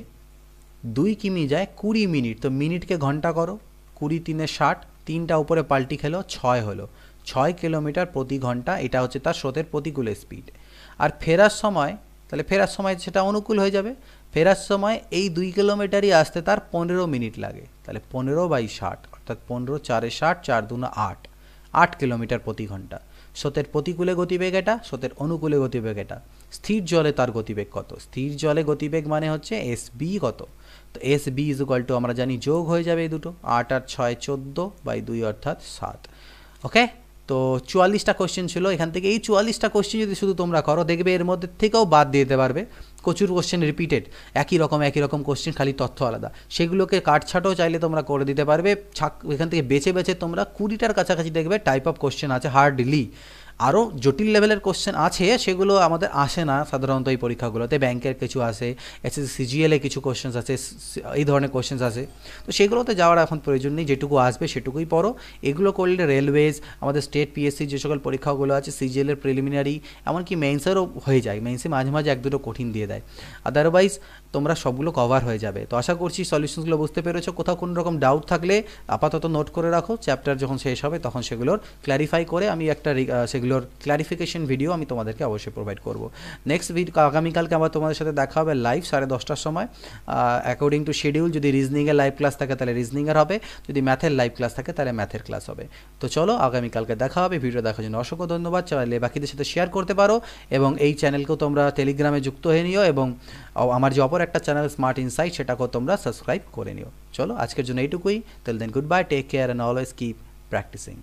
দুই কিমি যায় কুড়ি মিনিট তো মিনিটকে ঘন্টা করো কুড়ি তিনে ষাট তিনটা উপরে পাল্টি খেলো ছয় হলো ছয় কিলোমিটার প্রতি ঘন্টা এটা হচ্ছে তার স্রোতের প্রতিকূল স্পিড আর ফেরার সময় তাহলে ফেরার সময় সেটা অনুকূল হয়ে যাবে ফেরার সময় এই দুই কিলোমিটারই আসতে তার পনেরো মিনিট লাগে তাহলে পনেরো বাই ষাট অর্থাৎ পনেরো চারে ষাট চার দুনা আট আট কিলোমিটার প্রতি ঘন্টা স্রোতের প্রতিকূলে গতিবেগ এটা স্রোতের অনুকূলে গতিবেগ এটা স্থির জলে তার গতিবেগ কত স্থির জলে গতিবেগ মানে হচ্ছে এস বি কত তো এস বি ইজ টু আমরা জানি যোগ হয়ে যাবে এই দুটো আট আট ছয় চোদ্দো বাই দুই অর্থাৎ সাত ওকে তো চুয়াল্লিশটা কোশ্চেন ছিল এখান থেকে এই চুয়াল্লিশটা কোশ্চেন যদি শুধু তোমরা করো দেখবে এর মধ্যে থেকেও বাদ দিয়ে দিতে পারবে প্রচুর কোশ্চেন রিপিটেড একই রকম একই রকম কোশ্চেন খালি তথ্য আলাদা সেগুলোকে কাটছাটও চাইলে তোমরা করে দিতে পারবে এখান থেকে বেছে বেছে তোমরা কুড়িটার কাছাকাছি দেখবে টাইপ অফ কোশ্চেন আছে হার্ডলি আরও জটিল লেভেলের কোশ্চেন আছে সেগুলো আমাদের আসে না সাধারণত এই পরীক্ষাগুলোতে ব্যাংকের কিছু আসে এসএসসি সিজিএলে কিছু কোশ্চেন আছে এই ধরনের কোশ্চেন আছে তো সেগুলোতে যাওয়ার এখন প্রয়োজন নেই যেটুকু আসবে সেটুকুই পড়ো এগুলো করলে রেলওয়েজ আমাদের স্টেট পিএসসি যে সকল পরীক্ষাগুলো আছে সিজিএলের প্রিলিমিনারি এমনকি মেন্সেরও হয়ে যায় মেন্সে মাঝে মাঝে এক দুটো কঠিন দিয়ে দেয় আদারওয়াইজ তোমরা সবগুলো কভার হয়ে যাবে তো আশা করছি সলিউশনসগুলো বুঝতে পেরেছো কোথাও কোনো রকম ডাউট থাকলে আপাতত নোট করে রাখো চ্যাপ্টার যখন শেষ হবে তখন সেগুলোর ক্ল্যারিফাই করে আমি একটা সেগুলোর ক্ল্যারিফিকেশন ভিডিও আমি তোমাদেরকে অবশ্যই প্রোভাইড করব নেক্সট ভিডিও আগামীকালকে আবার তোমাদের সাথে দেখা হবে লাইভ সাড়ে দশটার সময় অ্যাকর্ডিং টু শিডিউল যদি রিজনিংয়ের লাইভ ক্লাস থাকে তাহলে রিজনিংয়ের হবে যদি ম্যাথের লাইভ ক্লাস থাকে তাহলে ম্যাথের ক্লাস হবে তো চলো আগামীকালকে দেখা হবে ভিডিও দেখার জন্য অসংখ্য ধন্যবাদ চাইলে বাকিদের সাথে শেয়ার করতে পারো এবং এই চ্যানেলকেও তোমরা টেলিগ্রামে যুক্ত হয়ে নিও এবং আমার যে অপর একটা চ্যানেল স্মার্ট ইনসাইট সেটাকেও তোমরা সাবস্ক্রাইব করে নিও চলো আজকের জন্য এইটুকুই তেল then goodbye take care and always keep practising